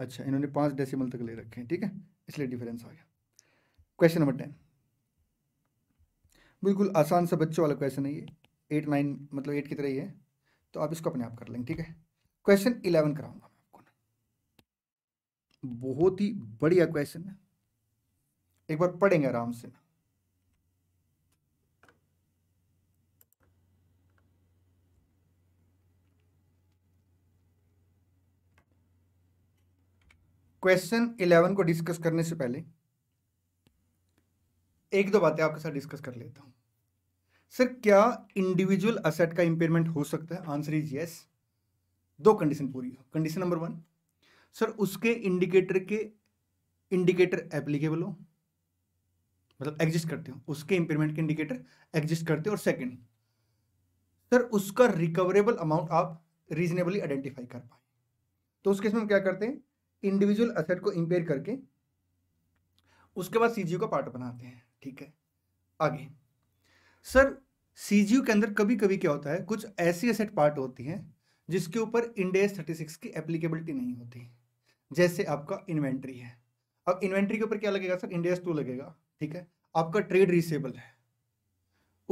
अच्छा इन्होंने पाँच डेसिमल तक ले रखे हैं ठीक है इसलिए डिफरेंस आ गया क्वेश्चन नंबर टेन बिल्कुल आसान सा बच्चों वाला क्वेश्चन है ये एट नाइन मतलब एट की तरह ही है तो आप इसको अपने आप कर लेंगे ठीक है क्वेश्चन इलेवन कराऊंगा मैं आपको बहुत ही बढ़िया क्वेश्चन है एक बार पढ़ेंगे आराम से ना क्वेश्चन इलेवन को डिस्कस करने से पहले एक दो बातें आपके साथ डिस्कस कर लेता हूं सर क्या इंडिविजुअल असेट का इंपेयरमेंट हो सकता है आंसर इज यस दो कंडीशन पूरी हो कंडीशन नंबर वन सर उसके इंडिकेटर के इंडिकेटर एप्लीकेबल हो मतलब एग्जिस्ट करते हो उसके इंपेयरमेंट के इंडिकेटर एग्जिस्ट करते हो और सेकंड सर उसका रिकवरेबल अमाउंट आप रीजनेबली आइडेंटिफाई कर पाए तो उस केस में हम क्या करते हैं इंडिविजुअल असेट को इंपेयर करके उसके बाद सीजीओ का पार्ट बनाते हैं ठीक है आगे सर सीजीओ के अंदर कभी कभी क्या होता है कुछ ऐसी असेट पार्ट होती हैं जिसके ऊपर इंडेस सिक्स की एप्लीकेबिलिटी नहीं होती जैसे आपका इन्वेंट्री है अब इन्वेंट्री के ऊपर क्या लगेगा सर इंडेस टू लगेगा ठीक है आपका ट्रेड रिसेबल है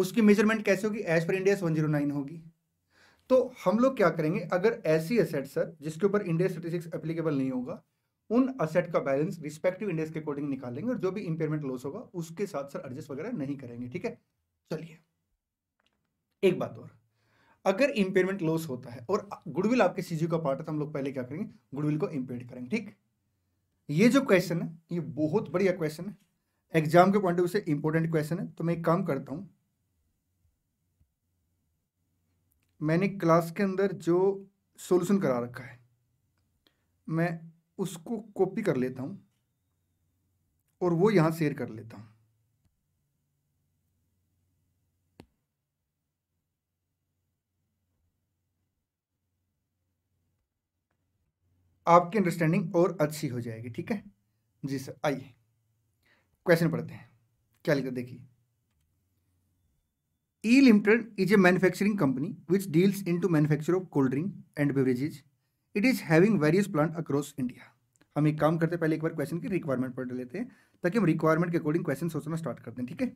उसकी मेजरमेंट कैसे होगी as per इंडेस one zero nine होगी तो हम लोग क्या करेंगे अगर ऐसी असेट सर जिसके ऊपर इंडिया थर्टी सिक्स एप्लीकेबल नहीं होगा उन असेट का बैलेंस रिस्पेक्टिव इंडेक्स के अकॉर्डिंग निकालेंगे और जो भी इंपेयरमेंट लॉस होगा उसके साथ सर एडजस्ट वगैरह नहीं करेंगे ठीक है चलिए एक बात और अगर इंपेयरमेंट लॉस होता है और गुडविल आपके सीजी का पार्ट है तो हम लोग पहले क्या करेंगे गुडविल को इम्पेयर करेंगे ठीक ये जो क्वेश्चन है ये बहुत बढ़िया क्वेश्चन है एग्जाम के पॉइंट ऑफ व्यू से इंपॉर्टेंट क्वेश्चन है तो मैं एक काम करता हूँ मैंने क्लास के अंदर जो सॉल्यूशन करा रखा है मैं उसको कॉपी कर लेता हूँ और वो यहाँ शेयर कर लेता हूँ आपकी अंडरस्टैंडिंग और अच्छी हो जाएगी ठीक है जी सर आइए क्वेश्चन पढ़ते हैं क्या लिखा देखिए E Limited is a manufacturing company which deals into manufacture of cold drink and beverages. It is having various plant across India. हम एक काम करते हैं पहले एक बार क्वेश्चन की रिक्वायरमेंट पढ़ लेते हैं ताकि हम रिक्वायरमेंट के अकॉर्डिंग क्वेश्चन सोचना स्टार्ट करते हैं ठीक है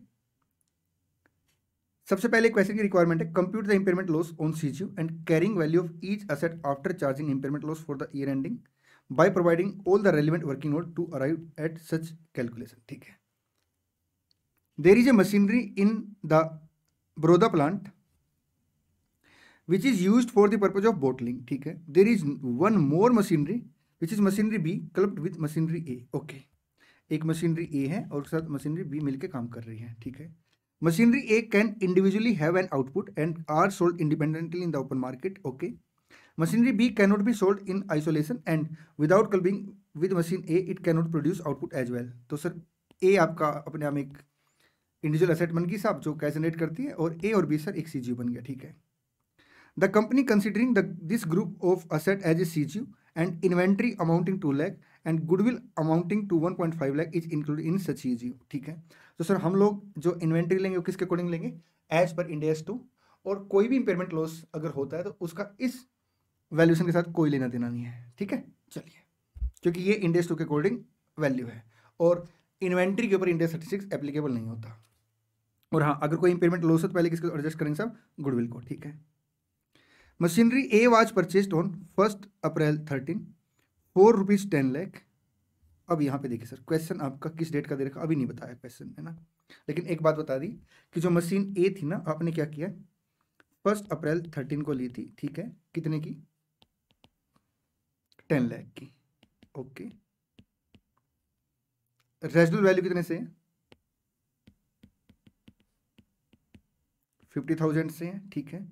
सबसे पहले क्वेश्चन की रिक्वायरमेंट है compute the impairment loss on CGU and carrying value of each asset after charging impairment loss for the year ending by providing all the relevant working note to arrive at such calculation ठीक है there is a machinery in the Baroda plant which is use for the purpose of bottling ठीक है there is one more machinery which is machinery B club with machinery A okay एक machinery A है और उसके साथ machinery B मिलकर काम कर रही है ठीक है machinery A can individually have an output and are sold independently in the open market okay machinery B cannot be sold in isolation and without clubbing with machine A it cannot produce output as well तो sir ए आपका अपने आप एक individual asset बन गई साहब जो कैश जनरेट करती है और ए और बी सर एक सी बन गया ठीक है the company considering this group of asset as a C and inventory amounting to lakh and goodwill amounting to 1.5 is include in such such जी ठीक है तो सर हम लोग जो इन्वेंट्री लेंगे वो किसके अकॉर्डिंग लेंगे एज पर इंडिया टू और कोई भी इंपेयरमेंट लॉस अगर होता है तो उसका इस वैल्यूशन के साथ कोई लेना देना नहीं है ठीक है चलिए क्योंकि ये इंडिया टू के अकॉर्डिंग वैल्यू है और इन्वेंट्री के ऊपर इंडिया थर्टी सिक्स एप्लीकेबल नहीं होता और हाँ अगर कोई इंपेयरमेंट लॉस है तो पहले किसको एडजस्ट करेंगे सब गुडविल को ठीक है machinery A was purchased on first April thirteen for rupees ten lakh अब यहाँ पे देखिए सर क्वेश्चन आपका किस डेट का दे रखा अभी नहीं बताया क्वेश्चन है ना लेकिन एक बात बता दी कि जो मशीन ए थी ना आपने क्या किया फर्स्ट अप्रैल थर्टीन को ली थी ठीक है कितने की टेन लैख की ओके रेजनल वैल्यू कितने से है फिफ्टी थाउजेंड से है ठीक है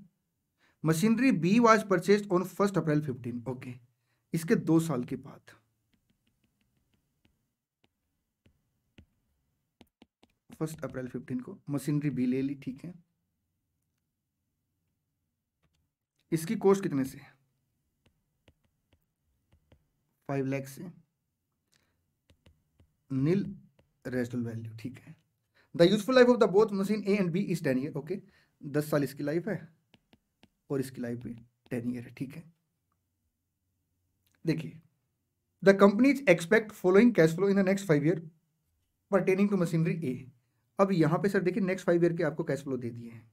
machinery B was purchase on first April fifteen okay इसके दो साल के बाद फर्स्ट अप्रैल फिफ्टीन को मशीनरी बी ले ली ठीक है इसकी कॉस्ट कितने से फाइव लैख से नील रेस्टल वैल्यू ठीक है the useful life of the both machine A and B is ten year okay दस साल इसकी लाइफ है और इसकी लाइफ भी टेन ईयर है ठीक है देखिए the companies expect following cash flow in the next five year pertaining to machinery A अब यहाँ पे सर देखिए नेक्स्ट फाइव ईयर के आपको कैश फ्लो दे दिए हैं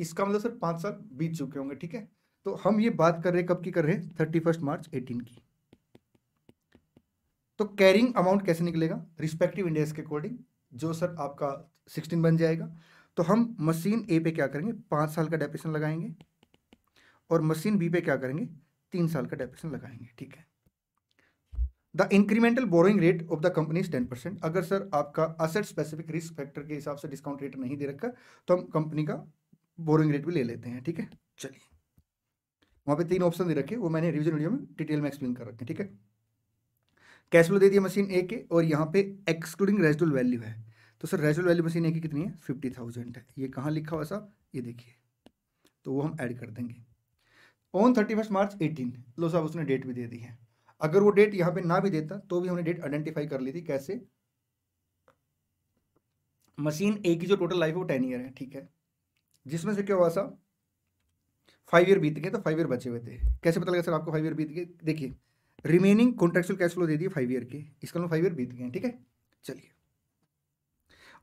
इसका मतलब सर पाँच साल बीत चुके होंगे ठीक है तो हम ये बात कर रहे हैं कब की कर रहे हैं थर्टी फर्स्ट मार्च एटीन की तो कैरिंग अमाउंट कैसे निकलेगा रिस्पेक्टिव इंडेक्स के अकॉर्डिंग जो सर आपका सिक्सटीन बन जाएगा तो हम मशीन ए पे क्या करेंगे पाँच साल का डेपेशन लगाएंगे और मशीन बी पे क्या करेंगे तीन साल का डेपेशन लगाएंगे ठीक है the incremental borrowing rate of the company ten percent अगर सर आपका असेट स्पेसिफिक रिस्क फैक्टर के हिसाब से डिस्काउंट रेट नहीं दे रखा तो हम कंपनी का बोरोइंग रेट भी ले लेते हैं ठीक है चलिए वहाँ पे तीन ऑप्शन दे रखे वो मैंने रिविजन वीडियो में डिटेल में एक्सप्लेन कर रखे ठीक है कैश फ्लो दे दिया मशीन ए के और यहाँ पे एक्सक्लूडिंग रेजिडल वैल्यू है तो sir residual value machine A की कितनी है फिफ्टी थाउजेंड है ये कहाँ लिखा हुआ साहब ये देखिए तो वो हम ऐड कर देंगे on thirty first March eighteen लो साहब उसने डेट भी दे दी है अगर वो डेट यहाँ पे ना भी देता तो भी हमने डेट आइडेंटिफाई कर ली थी कैसे मशीन ए की जो टोटल लाइफ है वो टेन ईयर है ठीक है जिसमें से क्या हुआ साहब फाइव ईयर बीत गए तो फाइव ईयर बचे हुए थे कैसे पता लगा सर आपको फाइव ईयर बीत गए देखिए रिमेनिंग कॉन्ट्रेक्चुअल कैश फ्लो दे दिए फाइव ईयर के इसका फाइव मतलब ईयर बीत गए ठीक है चलिए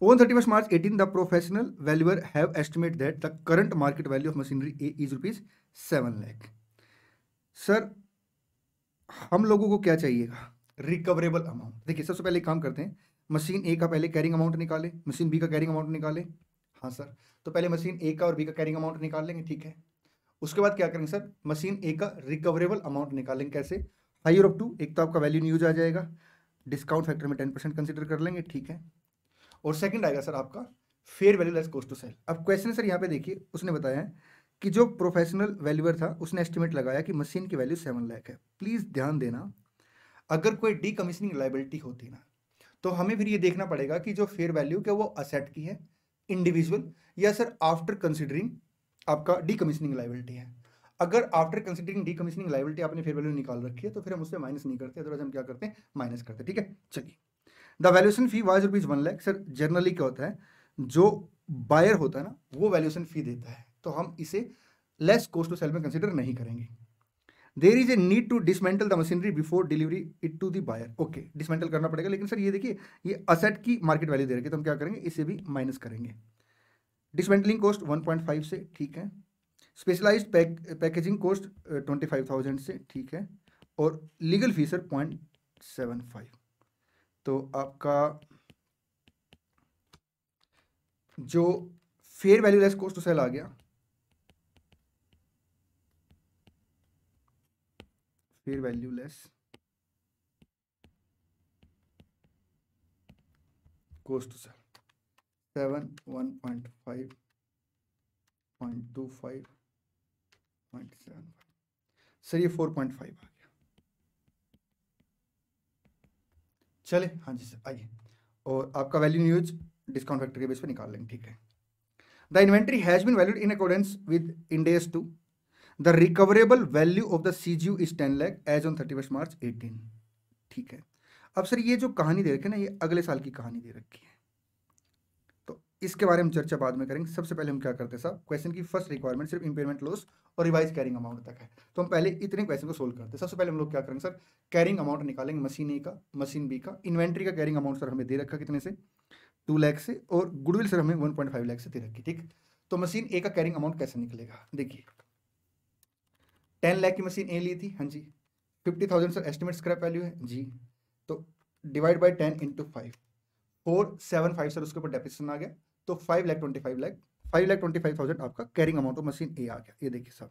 On 31st March 18, the professional valuer have estimated that the current market value of machinery A is rupees seven lakh. Sir, हम लोगों को क्या चाहिएगा रिकवरेबल अमाउंट देखिए सबसे पहले काम करते हैं मशीन ए का पहले कैरिंग अमाउंट निकाले मशीन बी का कैरिंग अमाउंट निकाले हाँ सर तो पहले मशीन ए का और बी का कैरिंग अमाउंट निकाल लेंगे ठीक है उसके बाद क्या करेंगे सर मशीन ए का रिकवरेबल अमाउंट निकालेंगे कैसे हायर ऑफ टू एक तो आपका वैल्यू न्यूज आ जाएगा डिस्काउंट फैक्टर में टेन परसेंट कंसिडर कर लेंगे ठीक है और सेकंड आएगा सर आपका fair value less cost to sell अब क्वेश्चन सर यहाँ पे देखिए उसने बताया है कि जो प्रोफेशनल वैल्यूअर था उसने एस्टिमेट लगाया कि मशीन की वैल्यू सेवन लैख है प्लीज़ ध्यान देना अगर कोई डी कमीशनिंग लाइबिलिटी होती ना तो हमें फिर ये देखना पड़ेगा कि जो फेयर वैल्यू क्या वो असेट की है इंडिविजुअल या सर आफ्टर कंसिडरिंग आपका डी कमीशनिंग लाइबिलिटी है अगर after considering decommissioning liability आपने फेयर वैल्यू निकाल रखी है तो फिर हम उससे माइनस नहीं करते अदरवाइज तो हम क्या करते हैं माइनस करते ठीक है चलिए the valuation fee is rupees one lakh sir generally क्या होता है जो बायर होता है ना वो वैल्यूएशन फ़ी देता है तो हम इसे लेस कोस्ट टू सेल में कंसिडर नहीं करेंगे there is a need to dismantle the machinery before delivery it to the buyer okay dismantle करना पड़ेगा लेकिन सर ये देखिए ये असेट की मार्केट वैल्यू दे रखी है तो हम क्या करेंगे इसे भी माइनस करेंगे डिसमेंटलिंग कॉस्ट 1.5 से ठीक है स्पेशलाइज्ड पैक पैकेजिंग कॉस्ट 25,000 से ठीक है और legal fees are sir point seven five तो आपका जो fair value less cost to sell आ गया fair value less cost to sell seven one point five point two five point seven sir ये फोर पॉइंट फाइव आ चले हाँ जी सर आइए और आपका वैल्यू न्यूज डिस्काउंट फैक्टर के बेस पर निकाल लेंगे ठीक है the inventory has been valued in accordance with Ind AS to the recoverable value of the C G U is ten lakh as on thirty first March eighteen ठीक है अब sir ये जो कहानी दे रखी है ना ये अगले साल की कहानी दे रखी है इसके बारे में चर्चा बाद में करेंगे सबसे पहले हम क्या करते हैं साहब क्वेश्चन की फर्स्ट रिक्वायरमेंट सिर्फ इंपेयरमेंट लॉस और रिवाइज कैरिंग अमाउंट तक है तो हम पहले इतने क्वेश्चन को सोल्व करते हैं सबसे पहले हम लोग क्या करेंगे सर कैरिंग अमाउंट निकालेंगे मशीन ए का मशीन बी का इन्वेंट्री का कैरिंग अमाउंट सर हमें दे रखा कितने से टू लैख से और गुडविल सर हमें वन पॉइंट फाइव लैख से दे रखी ठीक तो मशीन ए का कैरिंग अमाउंट कैसे निकलेगा देखिए टेन लैख की मशीन ए ली थी हाँ जी fifty thousand sir estimate scrap value है जी तो divide by ten into five four seven five sir उसके ऊपर डेपिसन आ गया तो five lakh twenty five lakh five lakh twenty five thousand आपका carrying amount of machine A आ गया ये देखिए सर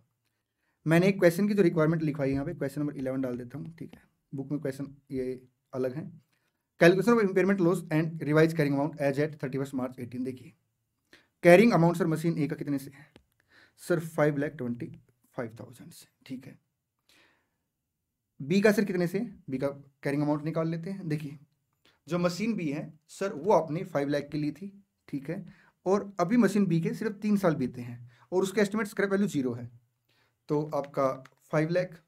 मैंने एक क्वेश्चन की जो रिक्वायरमेंट लिखवाई यहाँ पे क्वेश्चन नंबर इलेवन डाल देता हूँ ठीक है बुक में क्वेश्चन ये अलग है calculation of impairment loss and revise carrying amount as at thirty March eighteen देखिए carrying amount sir machine A का कितने से है sir five lakh twenty five thousand से ठीक है बी का सर कितने से बी का कैरिंग अमाउंट निकाल लेते हैं देखिए जो मशीन बी है सर वो आपने फाइव लैख की ली थी ठीक है और अभी मशीन बी के सिर्फ तीन साल बीते हैं और उसके एस्टिमेट स्क्रैप वैल्यू जीरो है तो आपका five lakh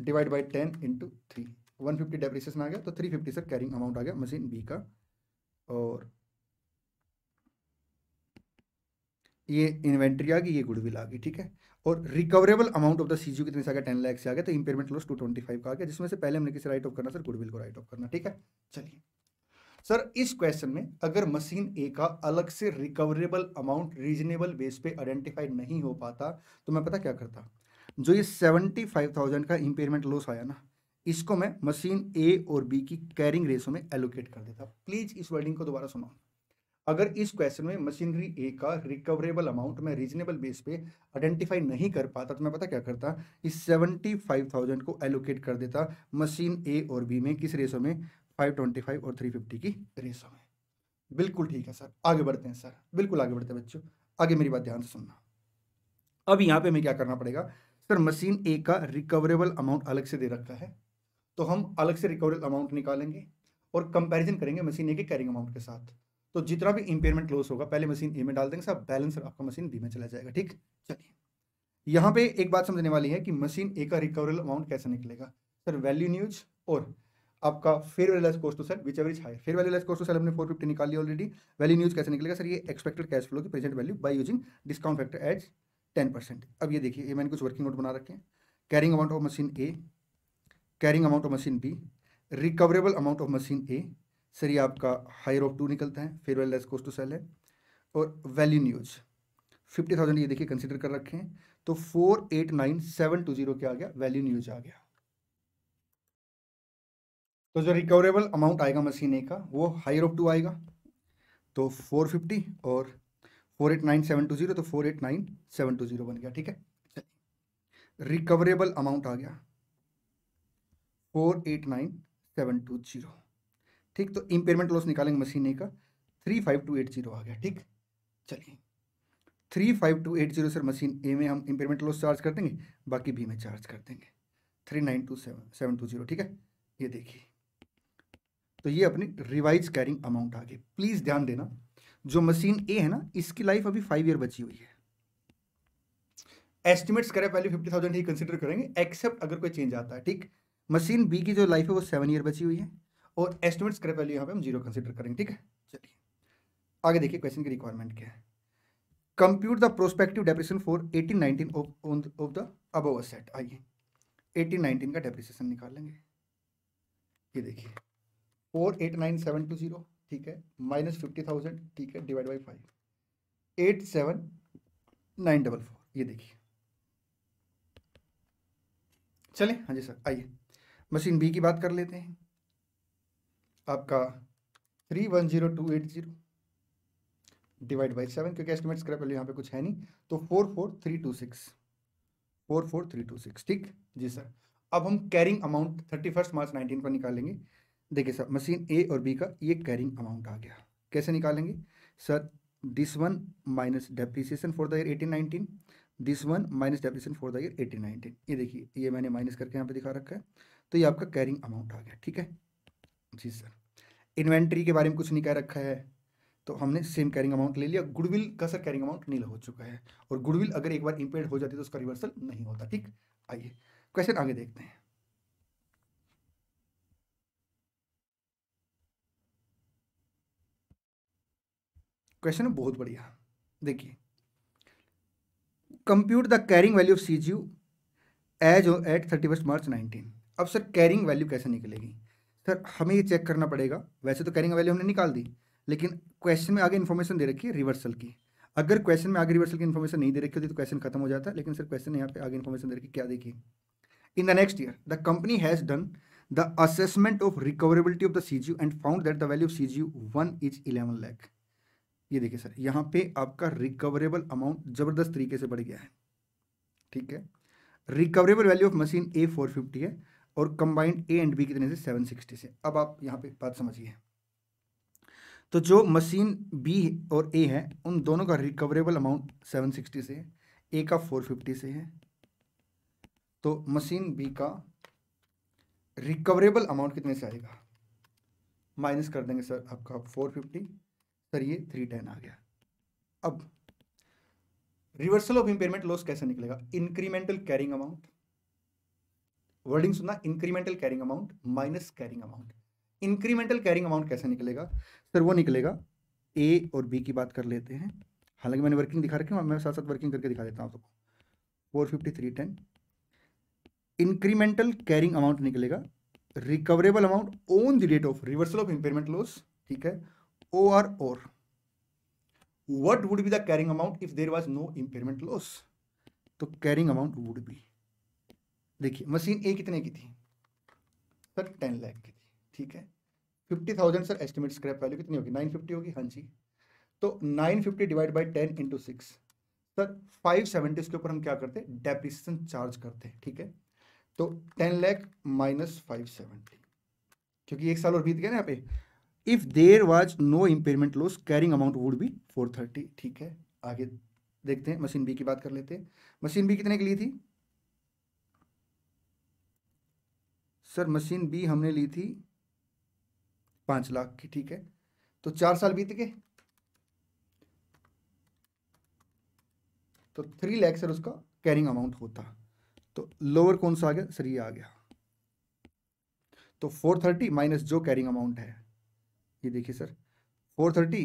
divide by ten into three one fifty depreciation आ गया तो three fifty sir carrying amount आ गया मशीन बी का और ये इन्वेंट्री आ गई ये गुडविल आ गई ठीक है और recoverable amount of the CGU कितने से आ गया टेन लाख से आ गया तो impairment loss two twenty five का आ गया जिसमें से पहले हमने किसी राइट ऑफ करना सर गुडविल को राइट ऑफ करना ठीक है चलिए सर इस क्वेश्चन में अगर मशीन ए का अलग से रिकवरेबल अमाउंट रीजनेबल बेस पे आइडेंटिफाई नहीं हो पाता तो मैं पता क्या करता जो ये सेवेंटी फाइव थाउजेंड का इम्पेयरमेंट लॉस आया ना इसको मैं मशीन ए और बी की कैरिंग रेसो में एलोकेट कर देता प्लीज इस वर्डिंग को दोबारा सुनाओ अगर इस क्वेश्चन में मशीनरी ए का रिकवरेबल अमाउंट मैं रीजनेबल बेस पे आइडेंटिफाई नहीं कर पाता तो मैं पता क्या करता इस सेवेंटी फाइव थाउजेंड को एलोकेट कर देता मशीन ए और बी में किस रेसो में फाइव ट्वेंटी फाइव और थ्री फिफ्टी की रेसो में बिल्कुल ठीक है सर आगे बढ़ते हैं सर बिल्कुल आगे बढ़ते हैं बच्चों आगे मेरी बात ध्यान से सुनना अब यहाँ पे हमें क्या करना पड़ेगा सर मशीन ए का रिकवरेबल अमाउंट अलग से दे रखा है तो हम अलग से रिकवरेबल अमाउंट निकालेंगे और कंपेरिजन करेंगे मशीन ए के कैरिंग अमाउंट के साथ तो जितना भी इंपेयरमेंट लॉस होगा पहले मशीन ए में डाल देंगे सर बैलेंस आपका मशीन बी में चला जाएगा ठीक चलिए यहाँ पे एक बात समझने वाली है कि मशीन ए का रिकवरेबल अमाउंट कैसे निकलेगा सर वैल्यू न्यूज और आपका fair value less to sell which ever is high fair value less to sell हमने फोर फिफ्टी निकाली ऑलरेडी वैल्यू न्यूज कैसे निकलेगा सर ये एक्सपेक्टेड कैश फ्लो की present value by using discount factor as ten percent अब ये देखिए ये मैंने कुछ वर्किंग नोट बना रखे हैं carrying amount of machine A carrying amount of machine B recoverable amount of machine A sir ये आपका हायर ऑफ टू निकलता है fair value less to sell है और वैल्यू न्यूज फिफ्टी थाउजेंड ये देखिए कंसिडर कर रखे हैं तो four eight nine seven two zero क्या आ गया वैल्यू न्यूज आ गया तो जो रिकवरेबल अमाउंट आएगा मशीन का वो हायर ऑफ टू आएगा तो फोर फिफ्टी और four eight nine seven two zero तो four eight nine seven two zero बन गया ठीक है रिकवरेबल अमाउंट आ गया four eight nine seven two zero ठीक तो इम्पेयरमेंट लॉस निकालेंगे मसीने का three five two eight zero आ गया ठीक चलिए three five two eight zero sir machine A में हम इम्पेयरमेंट लॉस चार्ज कर देंगे बाकी बी में चार्ज कर देंगे three nine two seven seven two zero ठीक है ये देखिए तो ये अपनी रिवाइज कैरिंग अमाउंट आ गई प्लीज़ ध्यान देना जो मशीन ए है ना इसकी लाइफ अभी फाइव ईयर बची हुई है एस्टिमेट्स करें पहले फिफ्टी थाउजेंड ही कंसिडर करेंगे एक्सेप्ट अगर कोई चेंज आता है ठीक मशीन बी की जो लाइफ है वो सेवन ईयर बची हुई है और एस्टिमेट्स करें पहले यहाँ पे हम जीरो कंसिडर करेंगे ठीक है चलिए आगे देखिए क्वेश्चन की रिक्वायरमेंट क्या है compute the prospective depression for eighteen nineteen of the above set आइए एटीन नाइनटीन का डेप्रिसिएशन निकाल लेंगे ये देखिए four eight nine seven two zero ठीक है माइनस फिफ्टी थाउजेंड ठीक है divide by five eight seven nine double four ये देखिए चले हाँ जी सर आइए मशीन बी की बात कर लेते हैं आपका three one zero two eight zero divide by seven क्योंकि एस्टिमेट स्क्रैप वैल्यू यहाँ पे कुछ है नहीं तो four four three two six four four three two six ठीक जी सर अब हम carrying amount thirty first March nineteen पर निकालेंगे देखिए सर मशीन ए और बी का ये कैरिंग अमाउंट आ गया कैसे निकालेंगे sir this one minus depreciation for the year eighteen nineteen this one minus depreciation for the year eighteen nineteen ये देखिए ये मैंने माइनस करके यहाँ पे दिखा रखा है तो ये आपका कैरिंग अमाउंट आ गया ठीक है जी सर इन्वेंट्री के बारे में कुछ नहीं कह रखा है तो हमने सेम कैरिंग अमाउंट ले लिया गुडविल का सर कैरिंग अमाउंट नील हो चुका है और गुडविल अगर एक बार इम्पेयर हो जाती है तो उसका रिवर्सल नहीं होता ठीक आइए क्वेश्चन आगे देखते हैं क्वेश्चन बहुत बढ़िया देखिए compute the carrying value of C G U as at thirty first March nineteen अब सर कैरिंग वैल्यू कैसे निकलेगी सर हमें ये चेक करना पड़ेगा वैसे तो कैरिंग वैल्यू हमने निकाल दी लेकिन क्वेश्चन में आगे इन्फॉर्मेशन दे रखी है रिवर्सल की अगर क्वेश्चन में आगे रिवर्सल की इन्फॉर्मेशन नहीं दे रखी होती तो क्वेश्चन खत्म हो जाता है लेकिन सर क्वेश्चन यहाँ पे आगे इन्फॉर्मेशन दे रखी क्या देखिए in the next year the company has done the assessment of recoverability of the C and found that the value of C G one is eleven lakh ये देखिए सर यहाँ पे आपका रिकवरेबल अमाउंट ज़बरदस्त तरीके से बढ़ गया है ठीक है recoverable value of machine A four fifty है और कंबाइंड ए एंड बी कितने से सेवन सिक्सटी से अब आप यहाँ पे बात समझिए तो जो मशीन बी और ए है उन दोनों का रिकवरेबल अमाउंट सेवन सिक्सटी से है ए का फोर फिफ्टी से है तो मशीन बी का रिकवरेबल अमाउंट कितने से आएगा माइनस कर देंगे सर आपका फोर फिफ्टी सर ये थ्री टेन आ गया अब रिवर्सल ऑफ इंपेयरमेंट लॉस कैसे निकलेगा इंक्रीमेंटल कैरिंग अमाउंट वर्डिंग सुनना incremental carrying amount minus carrying amount incremental carrying amount कैसे निकलेगा सर वो निकलेगा ए और बी की बात कर लेते हैं हालांकि मैंने वर्किंग दिखा रखी है मैं साथ साथ वर्किंग करके दिखा देता हूँ आपको four fifty three ten incremental carrying amount निकलेगा recoverable amount on the date of reversal of impairment loss ठीक है over or what would be the carrying amount if there was no impairment loss तो carrying amount would be देखिए machine A कितने की थी sir ten lakh की थी ठीक है fifty thousand sir estimate scrap value कितनी होगी नाइन फिफ्टी होगी हाँ जी तो nine fifty divide by ten into six sir five seventy उसके ऊपर हम क्या करते हैं डेप्रिसिएशन चार्ज करते हैं ठीक है तो ten lakh minus five seventy क्योंकि एक साल और बीत गया ना यहाँ पे if there was no impairment loss carrying amount would be four thirty ठीक है आगे देखते हैं मशीन बी की बात कर लेते हैं मशीन बी कितने की ली थी सर मशीन बी हमने ली थी पांच लाख की ठीक है तो चार साल बीत गए तो थ्री लैख सर उसका कैरिंग अमाउंट होता तो लोअर कौन सा आ गया सर ये आ गया तो फोर थर्टी माइनस जो कैरिंग अमाउंट है ये देखिए सर फोर थर्टी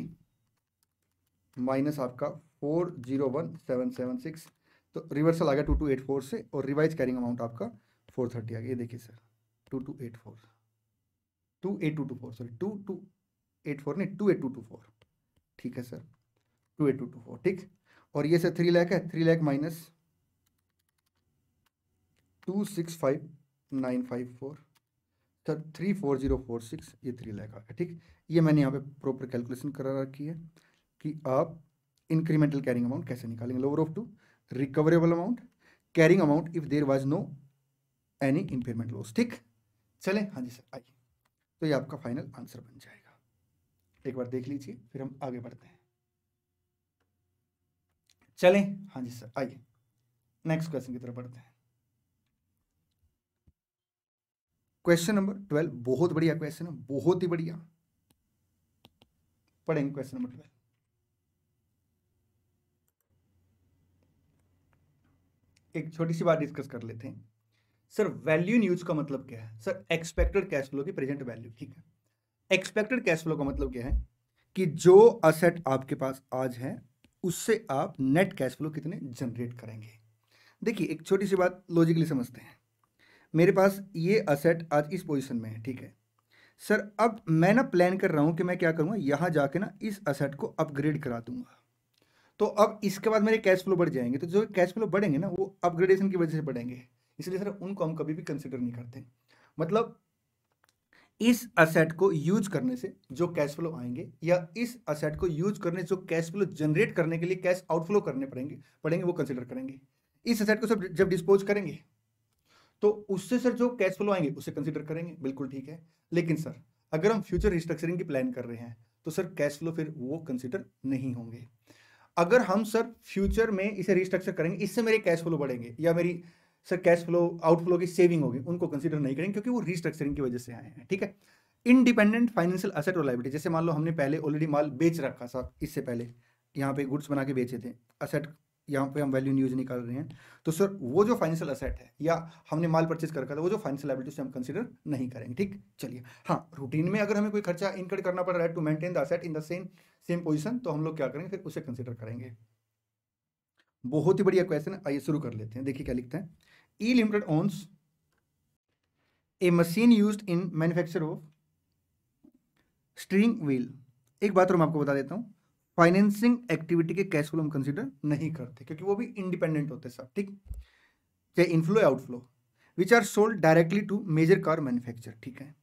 माइनस आपका four zero one seven seven six तो रिवर्सल आ गया टू टू एट फोर से और रिवाइज कैरिंग अमाउंट आपका फोर थर्टी आ गया ये देखिए sir two two eight four two eight two two four sorry two two eight four नहीं two eight two two four ठीक है sir two eight two two four ठीक और ये सर थ्री लैख है three lakh minus two six five nine five four three four zero four six ये three lakh आ ठीक ये मैंने यहाँ पे प्रॉपर कैलकुलेशन करा रखी है कि आप इंक्रीमेंटल कैरिंग अमाउंट कैसे निकालेंगे lower of two recoverable amount carrying amount if there was no any impairment loss ठीक चले हाँ जी सर आइए तो ये आपका फाइनल आंसर बन जाएगा एक बार देख लीजिए फिर हम आगे बढ़ते हैं चलें हाँ जी सर आइए नेक्स्ट क्वेश्चन की तरफ बढ़ते हैं क्वेश्चन नंबर ट्वेल्व बहुत बढ़िया क्वेश्चन है बहुत ही बढ़िया पढ़ेंगे क्वेश्चन नंबर ट्वेल्व एक छोटी सी बात डिस्कस कर लेते हैं सर वैल्यू न्यूज का मतलब क्या है सर एक्सपेक्टेड कैश फ्लो की प्रेजेंट वैल्यू ठीक है एक्सपेक्टेड कैश फ्लो का मतलब क्या है कि जो असेट आपके पास आज है उससे आप नेट कैश फ्लो कितने जनरेट करेंगे देखिए एक छोटी सी बात लॉजिकली समझते हैं मेरे पास ये असेट आज इस पोजीशन में है ठीक है सर अब मैं ना प्लान कर रहा हूँ कि मैं क्या करूँगा यहाँ जाके ना इस असेट को अपग्रेड करा दूंगा तो अब इसके बाद मेरे कैश फ्लो बढ़ जाएंगे तो जो कैश फ्लो बढ़ेंगे ना वो अपग्रेडेशन की वजह से बढ़ेंगे इसलिए सर उनको हम कभी भी कंसिडर नहीं करते मतलब इस असेट को यूज करने से जो कैश फ्लो आएंगे या इस असेट को यूज करने जो कैश फ्लो जनरेट करने के लिए कैश आउटफ्लो करने पड़ेंगे पड़ेंगे वो कंसिडर करेंगे इस असेट को सब जब डिस्पोज करेंगे तो उससे सर जो कैश फ्लो आएंगे उसे कंसिडर करेंगे बिल्कुल ठीक है लेकिन सर अगर हम फ्यूचर रिस्ट्रक्चरिंग की प्लान कर रहे हैं तो सर कैश फ्लो फिर वो कंसिडर नहीं होंगे अगर हम सर फ्यूचर में इसे रिस्ट्रक्चर करेंगे इससे मेरे कैश फ्लो बढ़ेंगे या मेरी सर कैश फ्लो आउटफ्लो की सेविंग होगी उनको कंसिडर नहीं करेंगे क्योंकि वो रिस्ट्रक्चरिंग की वजह से आए हैं ठीक है इंडिपेंडेंट फाइनेंशियल असेट और लाइबिलिटी जैसे मान लो हमने पहले ऑलरेडी माल बेच रखा था इससे पहले यहाँ पे गुड्स बना के बेचे थे असेट यहाँ पे हम वैल्यू न्यूज निकाल रहे हैं तो सर वो जो फाइनेंशियल असेट है या हमने माल परचेज कर रखा था वो जो फाइनेंशियल लाइबिलिटी उसे हम कंसिडर नहीं करेंगे ठीक चलिए हाँ रूटीन में अगर हमें कोई खर्चा इनकर्ड करना पड़ रहा है to maintain the asset in the same same position तो हम लोग क्या करेंगे फिर उसे कंसिडर करेंगे बहुत ही बढ़िया क्वेश्चन आइए शुरू कर लेते हैं देखिए क्या लिखते हैं E limited owns a machine use in manufacture of string wheel एक बात और मैं आपको बता देता हूं फाइनेंसिंग एक्टिविटी के कैश फ्लो हम कंसिडर नहीं करते क्योंकि वो भी इंडिपेंडेंट होते सब ठीक चाहे इनफ्लो या outflow which are sold directly to major car manufacture ठीक है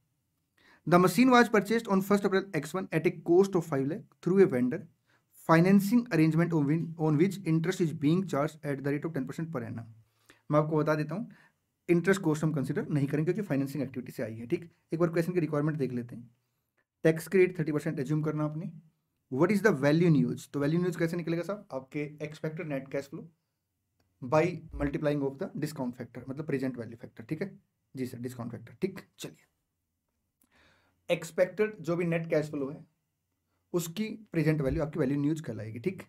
the machine was purchased on first April X one at a cost of five lakh through a vendor financing arrangement on which interest is being charged at the rate of ten percent per annum मैं आपको बता देता हूँ interest coast हम consider नहीं करेंगे क्योंकि financing activity से आई है ठीक एक बार क्वेश्चन की रिक्वायरमेंट देख लेते हैं tax credit thirty percent assume करना अपनी what is the value in use तो वैल्यू न्यूज कैसे निकलेगा साहब आपके expected net cash flow by multiplying of the discount factor मतलब प्रेजेंट वैल्यू फैक्टर ठीक है जी सर डिस्काउंट फैक्टर ठीक चलिए एक्सपेक्टेड जो भी नेट कैश फ्लो है उसकी प्रेजेंट वैल्यू आपकी वैल्यू न्यूज कहलाएगी ठीक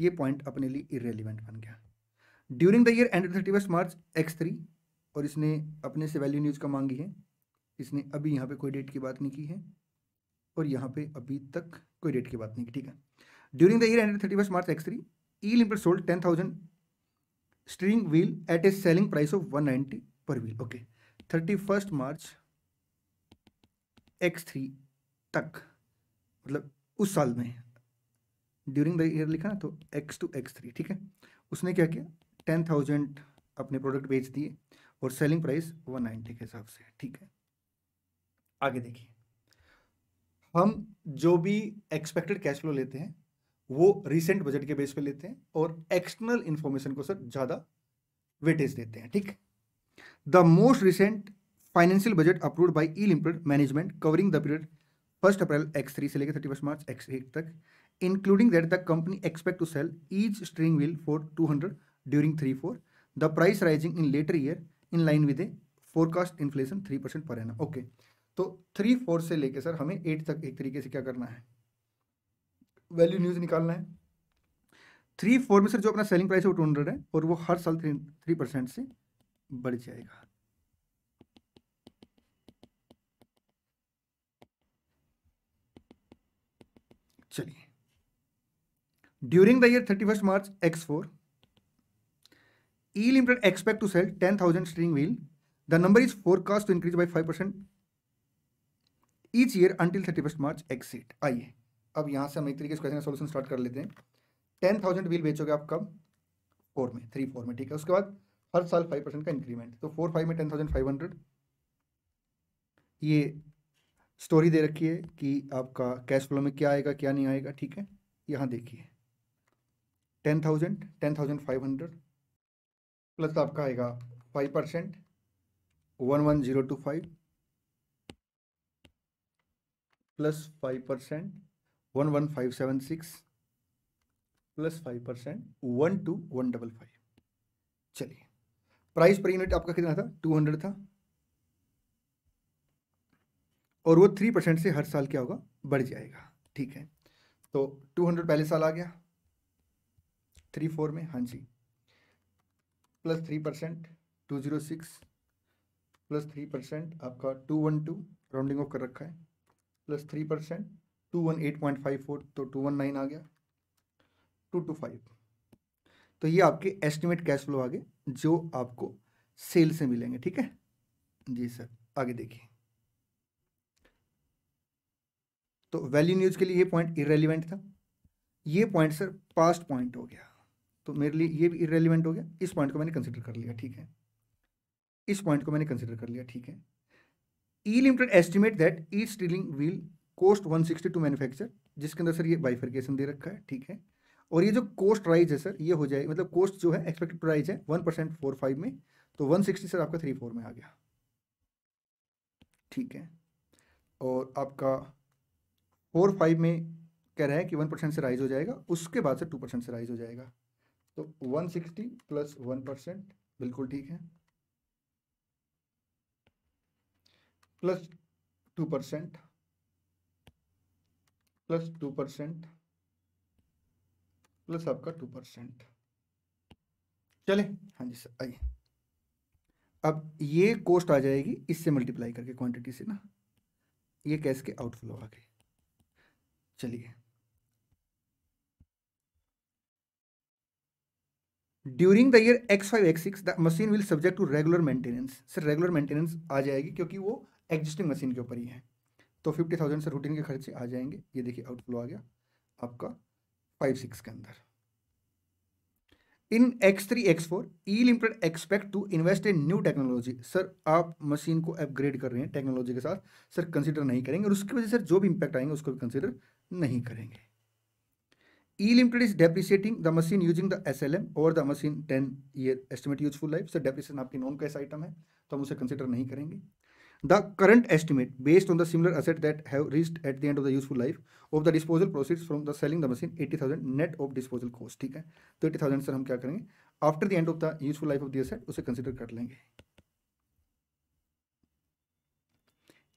ये पॉइंट अपने लिए इरेलीवेंट बन गया during the year end thirty first March X three और इसने अपने से वैल्यू न्यूज का मांगी है इसने अभी यहाँ पे कोई डेट की बात नहीं की है और यहाँ पे अभी तक कोई डेट की बात नहीं ठीक है during the year end thirty first March X three E limited sold ten thousand steering wheel at a selling price of one ninety per wheel okay thirty first March X three तक मतलब उस साल में during the year लिखा ना तो x to x three ठीक है उसने क्या किया टेन थाउजेंड अपने प्रोडक्ट बेच दिए और सेलिंग प्राइस वन नाइन्टी के हिसाब से ठीक है आगे देखिए हम जो भी एक्सपेक्टेड कैश फ्लो लेते हैं वो रिसेंट बजट के बेस पे लेते हैं और एक्सटर्नल इंफॉर्मेशन को सर ज़्यादा वेटेज देते हैं ठीक the most recent financial budget approved by E limited management covering the period first April X three से लेकर thirty first March X eight तक including that the company expect to sell each string wheel for two hundred during three four the price rising in later year in line with a forecast inflation three percent per N okay तो three four से लेके sir हमें eight तक एक तरीके से क्या करना है वैल्यू न्यूज निकालना है थ्री फोर में सर जो अपना सेलिंग प्राइस है वो टू हंड्रेड है और वो हर साल थ्री थ्री परसेंट से बढ़ जाएगा चलिए during the year thirty first March X four E limited expect to sell ten thousand string wheel the number is forecast to increase by five percent each year until thirty first March X eight आइए अब यहाँ से हम एक तरीके से question का solution start कर लेते हैं टेन थाउजेंड बिल बेचोगे आप कब फोर में थ्री फोर में ठीक है उसके बाद हर साल फाइव परसेंट का इंक्रीमेंट तो फोर फाइव में टेन थाउजेंड फाइव हंड्रेड ये स्टोरी दे रखी है कि आपका कैश फ्लो में क्या आएगा क्या नहीं आएगा ठीक है यहाँ देखिए ten thousand ten thousand five hundred plus आपका आएगा five percent one one zero two five plus five percent one one five seven six plus five percent one two one double five चलिए प्राइस पर यूनिट आपका कितना था two hundred था और वो three percent से हर साल क्या होगा बढ़ जाएगा ठीक है तो टू हंड्रेड पहले साल आ गया थ्री फोर में हाँ जी plus three percent two zero six plus three percent आपका two one two rounding off कर रखा है plus three percent two one eight point five four तो टू वन नाइन आ गया टू टू फाइव तो ये आपके एस्टिमेट कैश फ्लो आगे जो आपको सेल से मिलेंगे ठीक है जी सर आगे देखिए तो वैल्यू न्यूज के लिए ये पॉइंट इरेलीवेंट था ये पॉइंट सर पास्ट पॉइंट हो गया तो मेरे लिए ये भी इरेलीवेंट हो गया इस पॉइंट को मैंने कंसिडर कर लिया ठीक है इस पॉइंट को मैंने कंसिडर कर लिया ठीक है E limited estimate that E steering wheel cost 160 to manufacture जिसके अंदर सर ये बाइफर्केशन दे रखा है ठीक है और ये जो कोस्ट राइज है सर ये हो जाएगी मतलब कोस्ट जो है एक्सपेक्टेड प्राइज है वन परसेंट फोर फाइव में तो वन सिक्सटी सर आपका थ्री फोर में आ गया ठीक है और आपका फोर फाइव में कह रहा है कि वन परसेंट से राइज हो जाएगा उसके बाद से टू परसेंट से राइज हो जाएगा तो one sixty plus one percent बिल्कुल ठीक है plus two percent plus two percent plus आपका टू परसेंट चले हाँ जी सर आइए अब ये कोस्ट आ जाएगी इससे मल्टीप्लाई करके क्वांटिटी से ना ये कैश के आउटफ्लो आ गए चलिए during the year X five X six the machine will subject to regular maintenance sir regular maintenance आ जाएगी क्योंकि वो एग्जिस्टिंग मशीन के ऊपर ही है तो फिफ्टी थाउजेंड से रूटीन के खर्चे आ जाएंगे ये देखिए आउटफ्लो आ गया आपका फाइव सिक्स के अंदर in X three X four E limited expect to invest in new technology sir आप मशीन को अपग्रेड कर रहे हैं टेक्नोलॉजी के साथ सर कंसिडर नहीं करेंगे और उसकी वजह से जो भी इम्पैक्ट आएंगे उसको भी कंसिडर नहीं करेंगे E limited is limited the machine using the S L M और the machine ten year estimate useful life sir depreciation आपकी नॉन कैश आइटम है तो हम उसे कंसिडर नहीं करेंगे The current estimate based on the similar asset that have reached at the end of the useful life of the disposal proceeds from the selling the machine 80,000 net of disposal cost ठीक है तो eighty thousand sir हम क्या करेंगे after the end of the useful life of the asset उसे consider कर लेंगे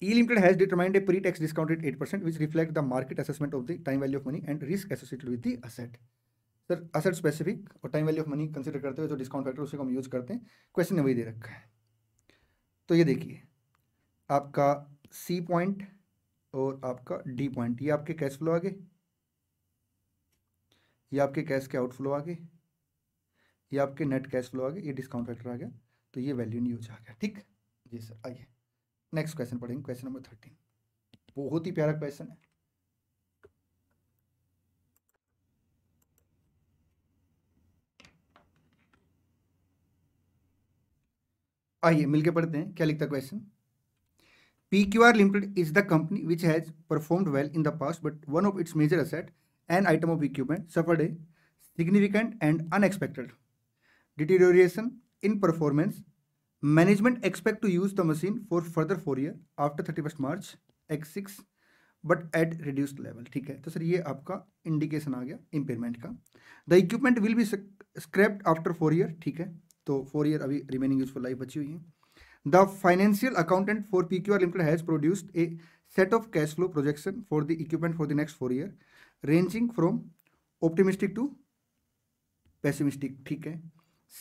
E Limited has determined a pre-tax discount rate 8% which reflect the market assessment of the time value of money and risk associated with the asset. Sir asset specific और time value of money consider करते हुए जो discount factor उसे हम use करते हैं question ने वही दे रखा है तो ये देखिए आपका सी पॉइंट और आपका डी पॉइंट ये आपके कैश फ्लो आगे ये आपके कैश के आउटफ्लो आगे ये आपके नेट कैश फ्लो आगे ये डिस्काउंट फैक्टर आ गया तो ये वैल्यू नहीं हो गया ठीक जी सर आइए नेक्स्ट क्वेश्चन पढ़ेंगे क्वेश्चन नंबर थर्टीन बहुत ही प्यारा क्वेश्चन है आइए मिलके पढ़ते हैं क्या लिखता question PQR Limited is the company which has performed well in the past, but one of its major asset, an item of equipment, suffered a significant and unexpected deterioration in performance. Management expect to use the machine for further four year after 31st March X6 but at reduced level. ठीक है तो sir ये आपका indication आ गया impairment का The equipment will be scrapped after four year ठीक है तो four ईयर अभी remaining useful life बची हुई है The financial accountant for PQR Limited has produced a set of cash flow projection for the equipment for the next four year, ranging from optimistic to pessimistic. ठीक है.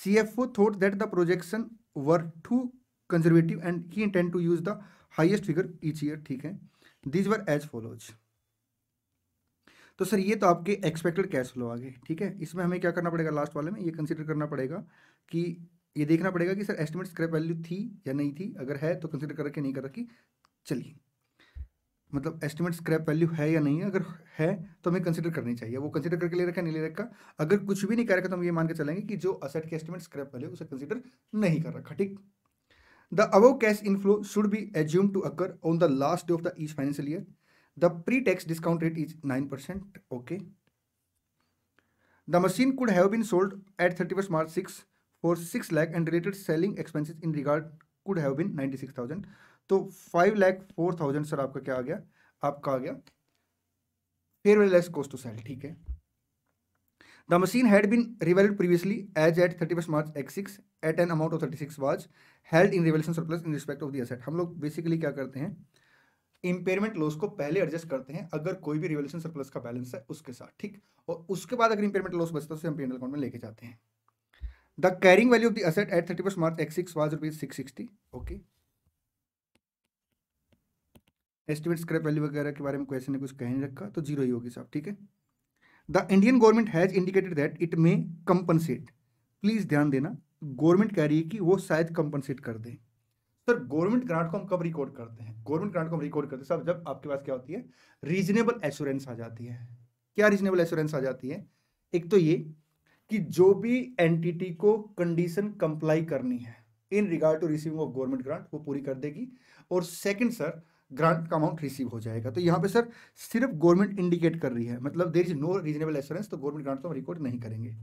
CFO thought that the projection were too conservative and he intend to use the highest figure each year. ठीक है. These were as follows. तो sir ये तो आपके expected cash flow आ गए ठीक है इसमें हमें क्या करना पड़ेगा लास्ट वाले में ये कंसिडर करना पड़ेगा कि ये देखना पड़ेगा कि सर एस्टिमेट स्क्रैप वैल्यू थी या नहीं थी अगर है तो कंसिडर कर रखी नहीं कर रखी चलिए मतलब एस्टिमेट स्क्रैप वैल्यू है या नहीं है अगर है तो हमें कंसिडर करनी चाहिए वो कंसिडर करके ले रखा नहीं ले रखा अगर कुछ भी नहीं कर रखा तो हम ये मान के चलेंगे कि जो असेट के एस्टिमेट स्क्रैप वैल्यू उसे कंसिडर नहीं कर रखा ठीक the above cash inflow should be assume to occur on the last day of the each financial year the pre tax discount rate is nine percent okay the machine could have been sold at thirty first March six और six lakh and related selling expenses in regard could have been ninety six thousand तो five lakh four thousand sir आपका क्या आ गया आपका आ गया fair value less cost to sell ठीक है the machine had been revalued previously as at thirty first March X six at an amount of thirty six was held in revaluation surplus in respect of the asset हम लोग basically क्या करते हैं impairment loss को पहले adjust करते हैं अगर कोई भी रिवेल्यूशन सरप्लस का बैलेंस है उसके साथ ठीक और उसके बाद अगर इंपेयरमेंट लॉस बचता है तो हम पेनल अकाउंट में लेके जाते हैं The carrying value of the asset at 31st March X6 was rupees 660. Okay. Estimate scrap value वगैरह के बारे में क्वेश्चन ने कुछ कह नहीं रखा तो जीरो ही होगी साहब ठीक है the Indian government has indicated that it may compensate please ध्यान देना गवर्नमेंट कह रही है कि वो शायद कंपनसेट कर दे सर गवर्नमेंट ग्रांट को हम कब रिकॉर्ड करते हैं गवर्नमेंट ग्रांट को हम रिकॉर्ड करते हैं साहब जब आपके पास क्या होती है रीजनेबल एश्योरेंस आ जाती है क्या रीजनेबल एश्योरेंस आ जाती है एक तो ये कि जो भी एंटिटी को कंडीशन कंप्लाई करनी है in regard to receiving of government grant वो पूरी कर देगी और सेकंड सर ग्रांट का अमाउंट रिसीव हो जाएगा तो यहाँ पे सर सिर्फ गवर्नमेंट इंडिकेट कर रही है मतलब there is no reasonable assurance तो गवर्नमेंट ग्रांट तो हम रिकॉर्ड नहीं करेंगे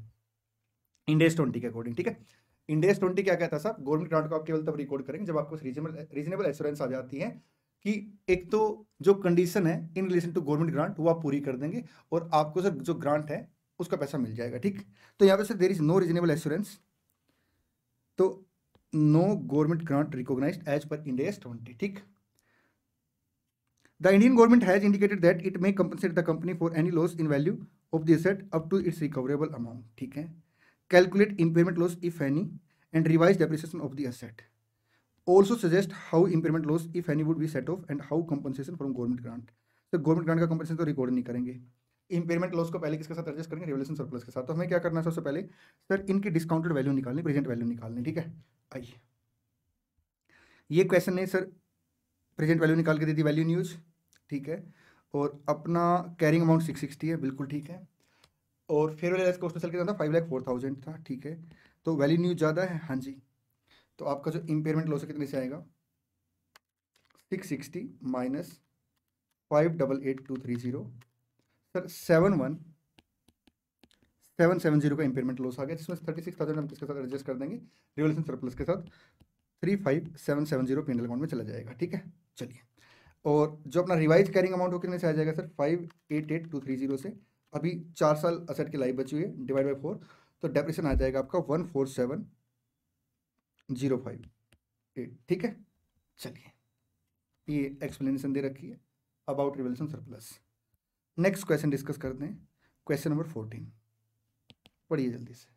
इंडेस ट्वेंटी के अकॉर्डिंग ठीक है इंडेस ट्वेंटी क्या कहता है साहब गवर्नमेंट ग्रांट को आप केवल तब रिकॉर्ड करेंगे जब आपको रीजनेबल रीजनेबल एश्योरेंस आ जाती है कि एक तो जो कंडीशन है in relation to government grant वो आप पूरी कर देंगे और आपको सर जो ग्रांट है उसका पैसा मिल जाएगा ठीक तो यहाँ पे sir there is no reasonable assurance तो no government grant recognise as per India twenty ठीक the Indian government has indicated that it may compensate the company for any loss in value of the asset up to its recoverable amount ठीक है calculate impairment loss if any and revise depreciation of the asset also suggest how impairment loss if any would be set off and how compensation from government grant तो government grant का compensation तो record नहीं करेंगे impairment loss को पहले किसके साथ adjust करेंगे रेवल्यूशन सरप्लस के साथ तो हमें क्या करना है सबसे पहले सर इनकी डिस्काउंटेड वैल्यू निकालनी प्रेजेंट वैल्यू निकालनी ठीक है आइए ये क्वेश्चन है सर प्रेजेंट वैल्यू निकाल के दे दी वैल्यू न्यूज ठीक है और अपना कैरिंग अमाउंट सिक्स सिक्सटी है बिल्कुल ठीक है और फेयर वैल्यू कॉस्ट सेल कितना था फाइव लाख फोर थाउजेंड था ठीक है तो वैल्यू न्यूज ज़्यादा है हाँ जी तो आपका जो इम्पेयरमेंट लॉस है कितने से आएगा six sixty minus five double eight two three zero sir seven one seven seven zero का इंपेयरमेंट लॉस आ गया जिसमें थर्टी सिक्स थाउजेंड हम किसके साथ एडजस्ट कर देंगे रिवोल्यूशन सरप्लस के साथ three five seven seven zero P and L account में चला जाएगा ठीक है चलिए और जो अपना रिवाइज कैरिंग अमाउंट हो कितने से आ जाएगा sir five eight eight two three zero से अभी चार साल असेट की लाइफ बची हुई है डिवाइड बाई फोर तो डेप्रेशन आ जाएगा आपका one four seven zero five eight ठीक है चलिए ये एक्सप्लेनेशन दे रखी है about revaluation surplus next question discuss करते हैं क्वेश्चन नंबर फोर्टीन पढ़िए जल्दी से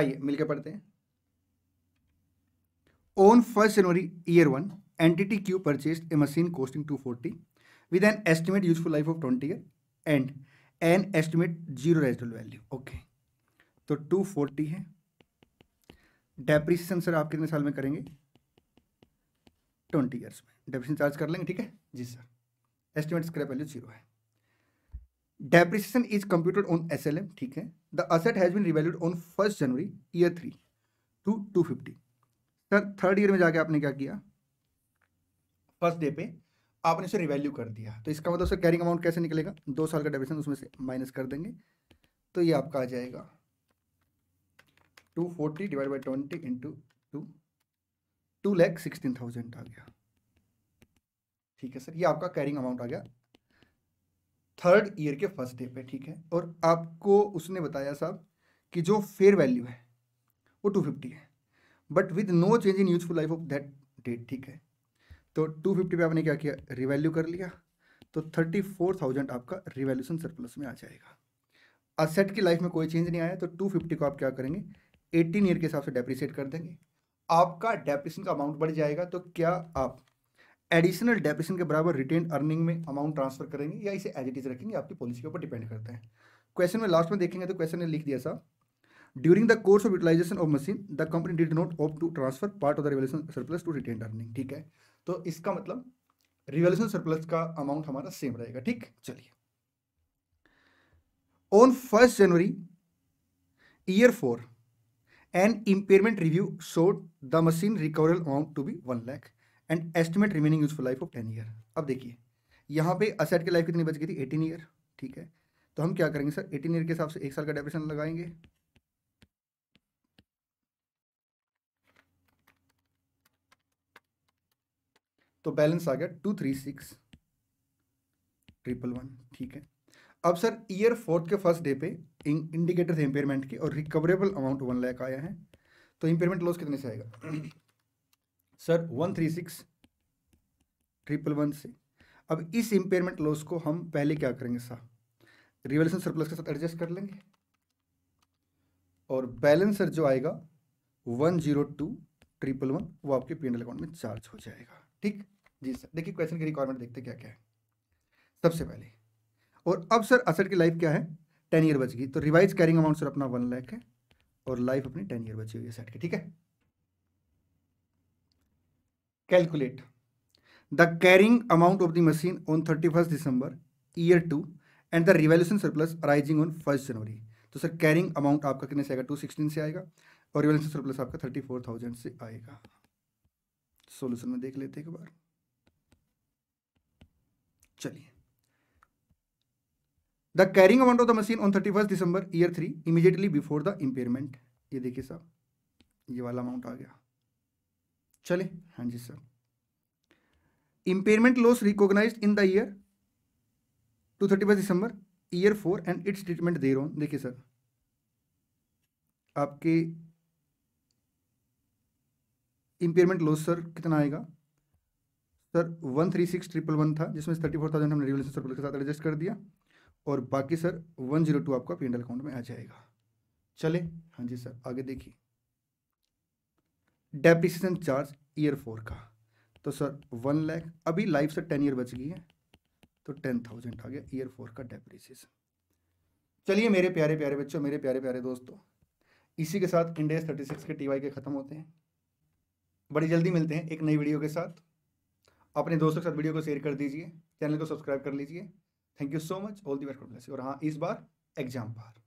आइए मिलकर पढ़ते हैं on first January year one entity Q purchased a machine costing forty with an estimate useful life of twenty year and an estimate zero residual value okay तो टू फोर्टी है depreciation sir आप कितने साल में करेंगे twenty years में depreciation charge कर लेंगे ठीक है जी sir estimate scrap value zero है depreciation is computed on S L M ठीक है the asset has been revalued on first January year three two two fifty sir third year में जाके आपने क्या किया फर्स्ट डे पे आपने उसे रिवैल्यू कर दिया तो इसका मतलब सर कैरिंग अमाउंट कैसे निकलेगा दो साल का डेप्रेशन उसमें से माइनस कर देंगे तो ये आपका आ जाएगा two forty divide by twenty into two two lakh sixteen thousand आ गया ठीक है सर ये आपका कैरिंग अमाउंट आ गया थर्ड ईयर के फर्स्ट डे पे ठीक है और आपको उसने बताया साहब कि जो फेयर वैल्यू है वो टू फिफ्टी है but with no change in useful life of that date ठीक है तो टू फिफ्टी पर आपने क्या किया रिवैल्यू कर लिया तो थर्टी फोर थाउजेंड आपका रिवैल्यूशन सरप्लस में आ जाएगा असेट की लाइफ में कोई चेंज नहीं आया तो टू फिफ्टी को आप क्या करेंगे एटीन ईयर के हिसाब से डेप्रिसिएट कर देंगे आपका डेप्रिसिएशन का अमाउंट बढ़ जाएगा तो क्या आप एडिशनल डेप्रिसिएशन के बराबर रिटेन अर्निंग में अमाउंट ट्रांसफर करेंगे या इसे एज इट इज रखेंगे आपकी पॉलिसी के ऊपर डिपेंड करता है क्वेश्चन में लास्ट में देखेंगे तो क्वेश्चन ने लिख दिया साहब during the course of utilisation of machine the company did not opt to transfer part of the revaluation surplus to retain earning ठीक है तो इसका मतलब रिवल्यूशन सरप्लस का अमाउंट हमारा सेम रहेगा ठीक चलिए on first January year four and impairment review showed the machine recoverable amount to be one lakh and estimate remaining useful life of ten year अब देखिए यहाँ पे असेट की लाइफ कितनी बच गई थी एटीन ईयर ठीक है तो हम क्या करेंगे सर एटीन ईयर के हिसाब से एक साल का डेप्रेशन लगाएंगे तो बैलेंस आ गया two three six triple one ठीक है अब सर ईयर फोर्थ के फर्स्ट डे पे इंडिकेटर थे इंपेयरमेंट के और रिकवरेबल अमाउंट वन लैक आया है तो इम्पेयरमेंट लॉस कितने से आएगा sir one three six triple one से अब इस इम्पेयरमेंट लॉस को हम पहले क्या करेंगे सर रिवल्यूशन सरप्लस के साथ एडजस्ट कर लेंगे और बैलेंस सर जो आएगा one zero two triple one वो आपके पी अकाउंट में चार्ज हो जाएगा ठीक जी सर देखिए क्वेश्चन की रिक्वायरमेंट देखते क्या क्या है सबसे पहले और अब सर असर की लाइफ क्या है टेन ईयर बच गई तो रिवाइज कैरिंग अमाउंट सर अपना वन लैख है और लाइफ अपनी टेन ईयर बची हुई है सेट की ठीक है calculate the carrying amount of the machine on thirty first December year two and the revaluation surplus arising on first January तो सर कैरिंग अमाउंट आपका कितने से आएगा टू सिक्सटीन से आएगा और रिवॉल्यूशन सरप्लस आपका थर्टी फोर थाउजेंड से आएगा सोल्यूशन में देख लेते एक बार चलिए the carrying amount of the machine on thirty first December year three immediately before the impairment ये देखिए सर ये वाला अमाउंट आ गया चले हाँ जी sir impairment loss recognise in the year to thirty first December year four and its treatment दे रहा देखिए सर आपके इम्पेयरमेंट लॉस सर कितना आएगा sir one three six triple one था जिसमें थर्टी फोर थाउजेंड हमने रेवल्यूशन सरप्लस के साथ एडजस्ट कर दिया और बाकी सर वन जीरो टू आपका पेंडल अकाउंट में आ जाएगा चले हाँ जी सर आगे देखिए डेप्रिसिएशन चार्ज ईयर फोर का तो सर वन लैख अभी लाइफ से टेन ईयर बच गई है तो टेन थाउजेंड आ गया ईयर फोर का डेप्रिसिएशन चलिए मेरे प्यारे प्यारे बच्चों मेरे प्यारे प्यारे दोस्तों इसी के साथ इंडेस थर्टी सिक्स के वाई के ख़त्म होते हैं बड़ी जल्दी मिलते हैं एक नई वीडियो के साथ अपने दोस्तों के साथ वीडियो को शेयर कर दीजिए चैनल को सब्सक्राइब कर लीजिए thank you so much all the best God bless और हाँ इस बार एग्जाम पार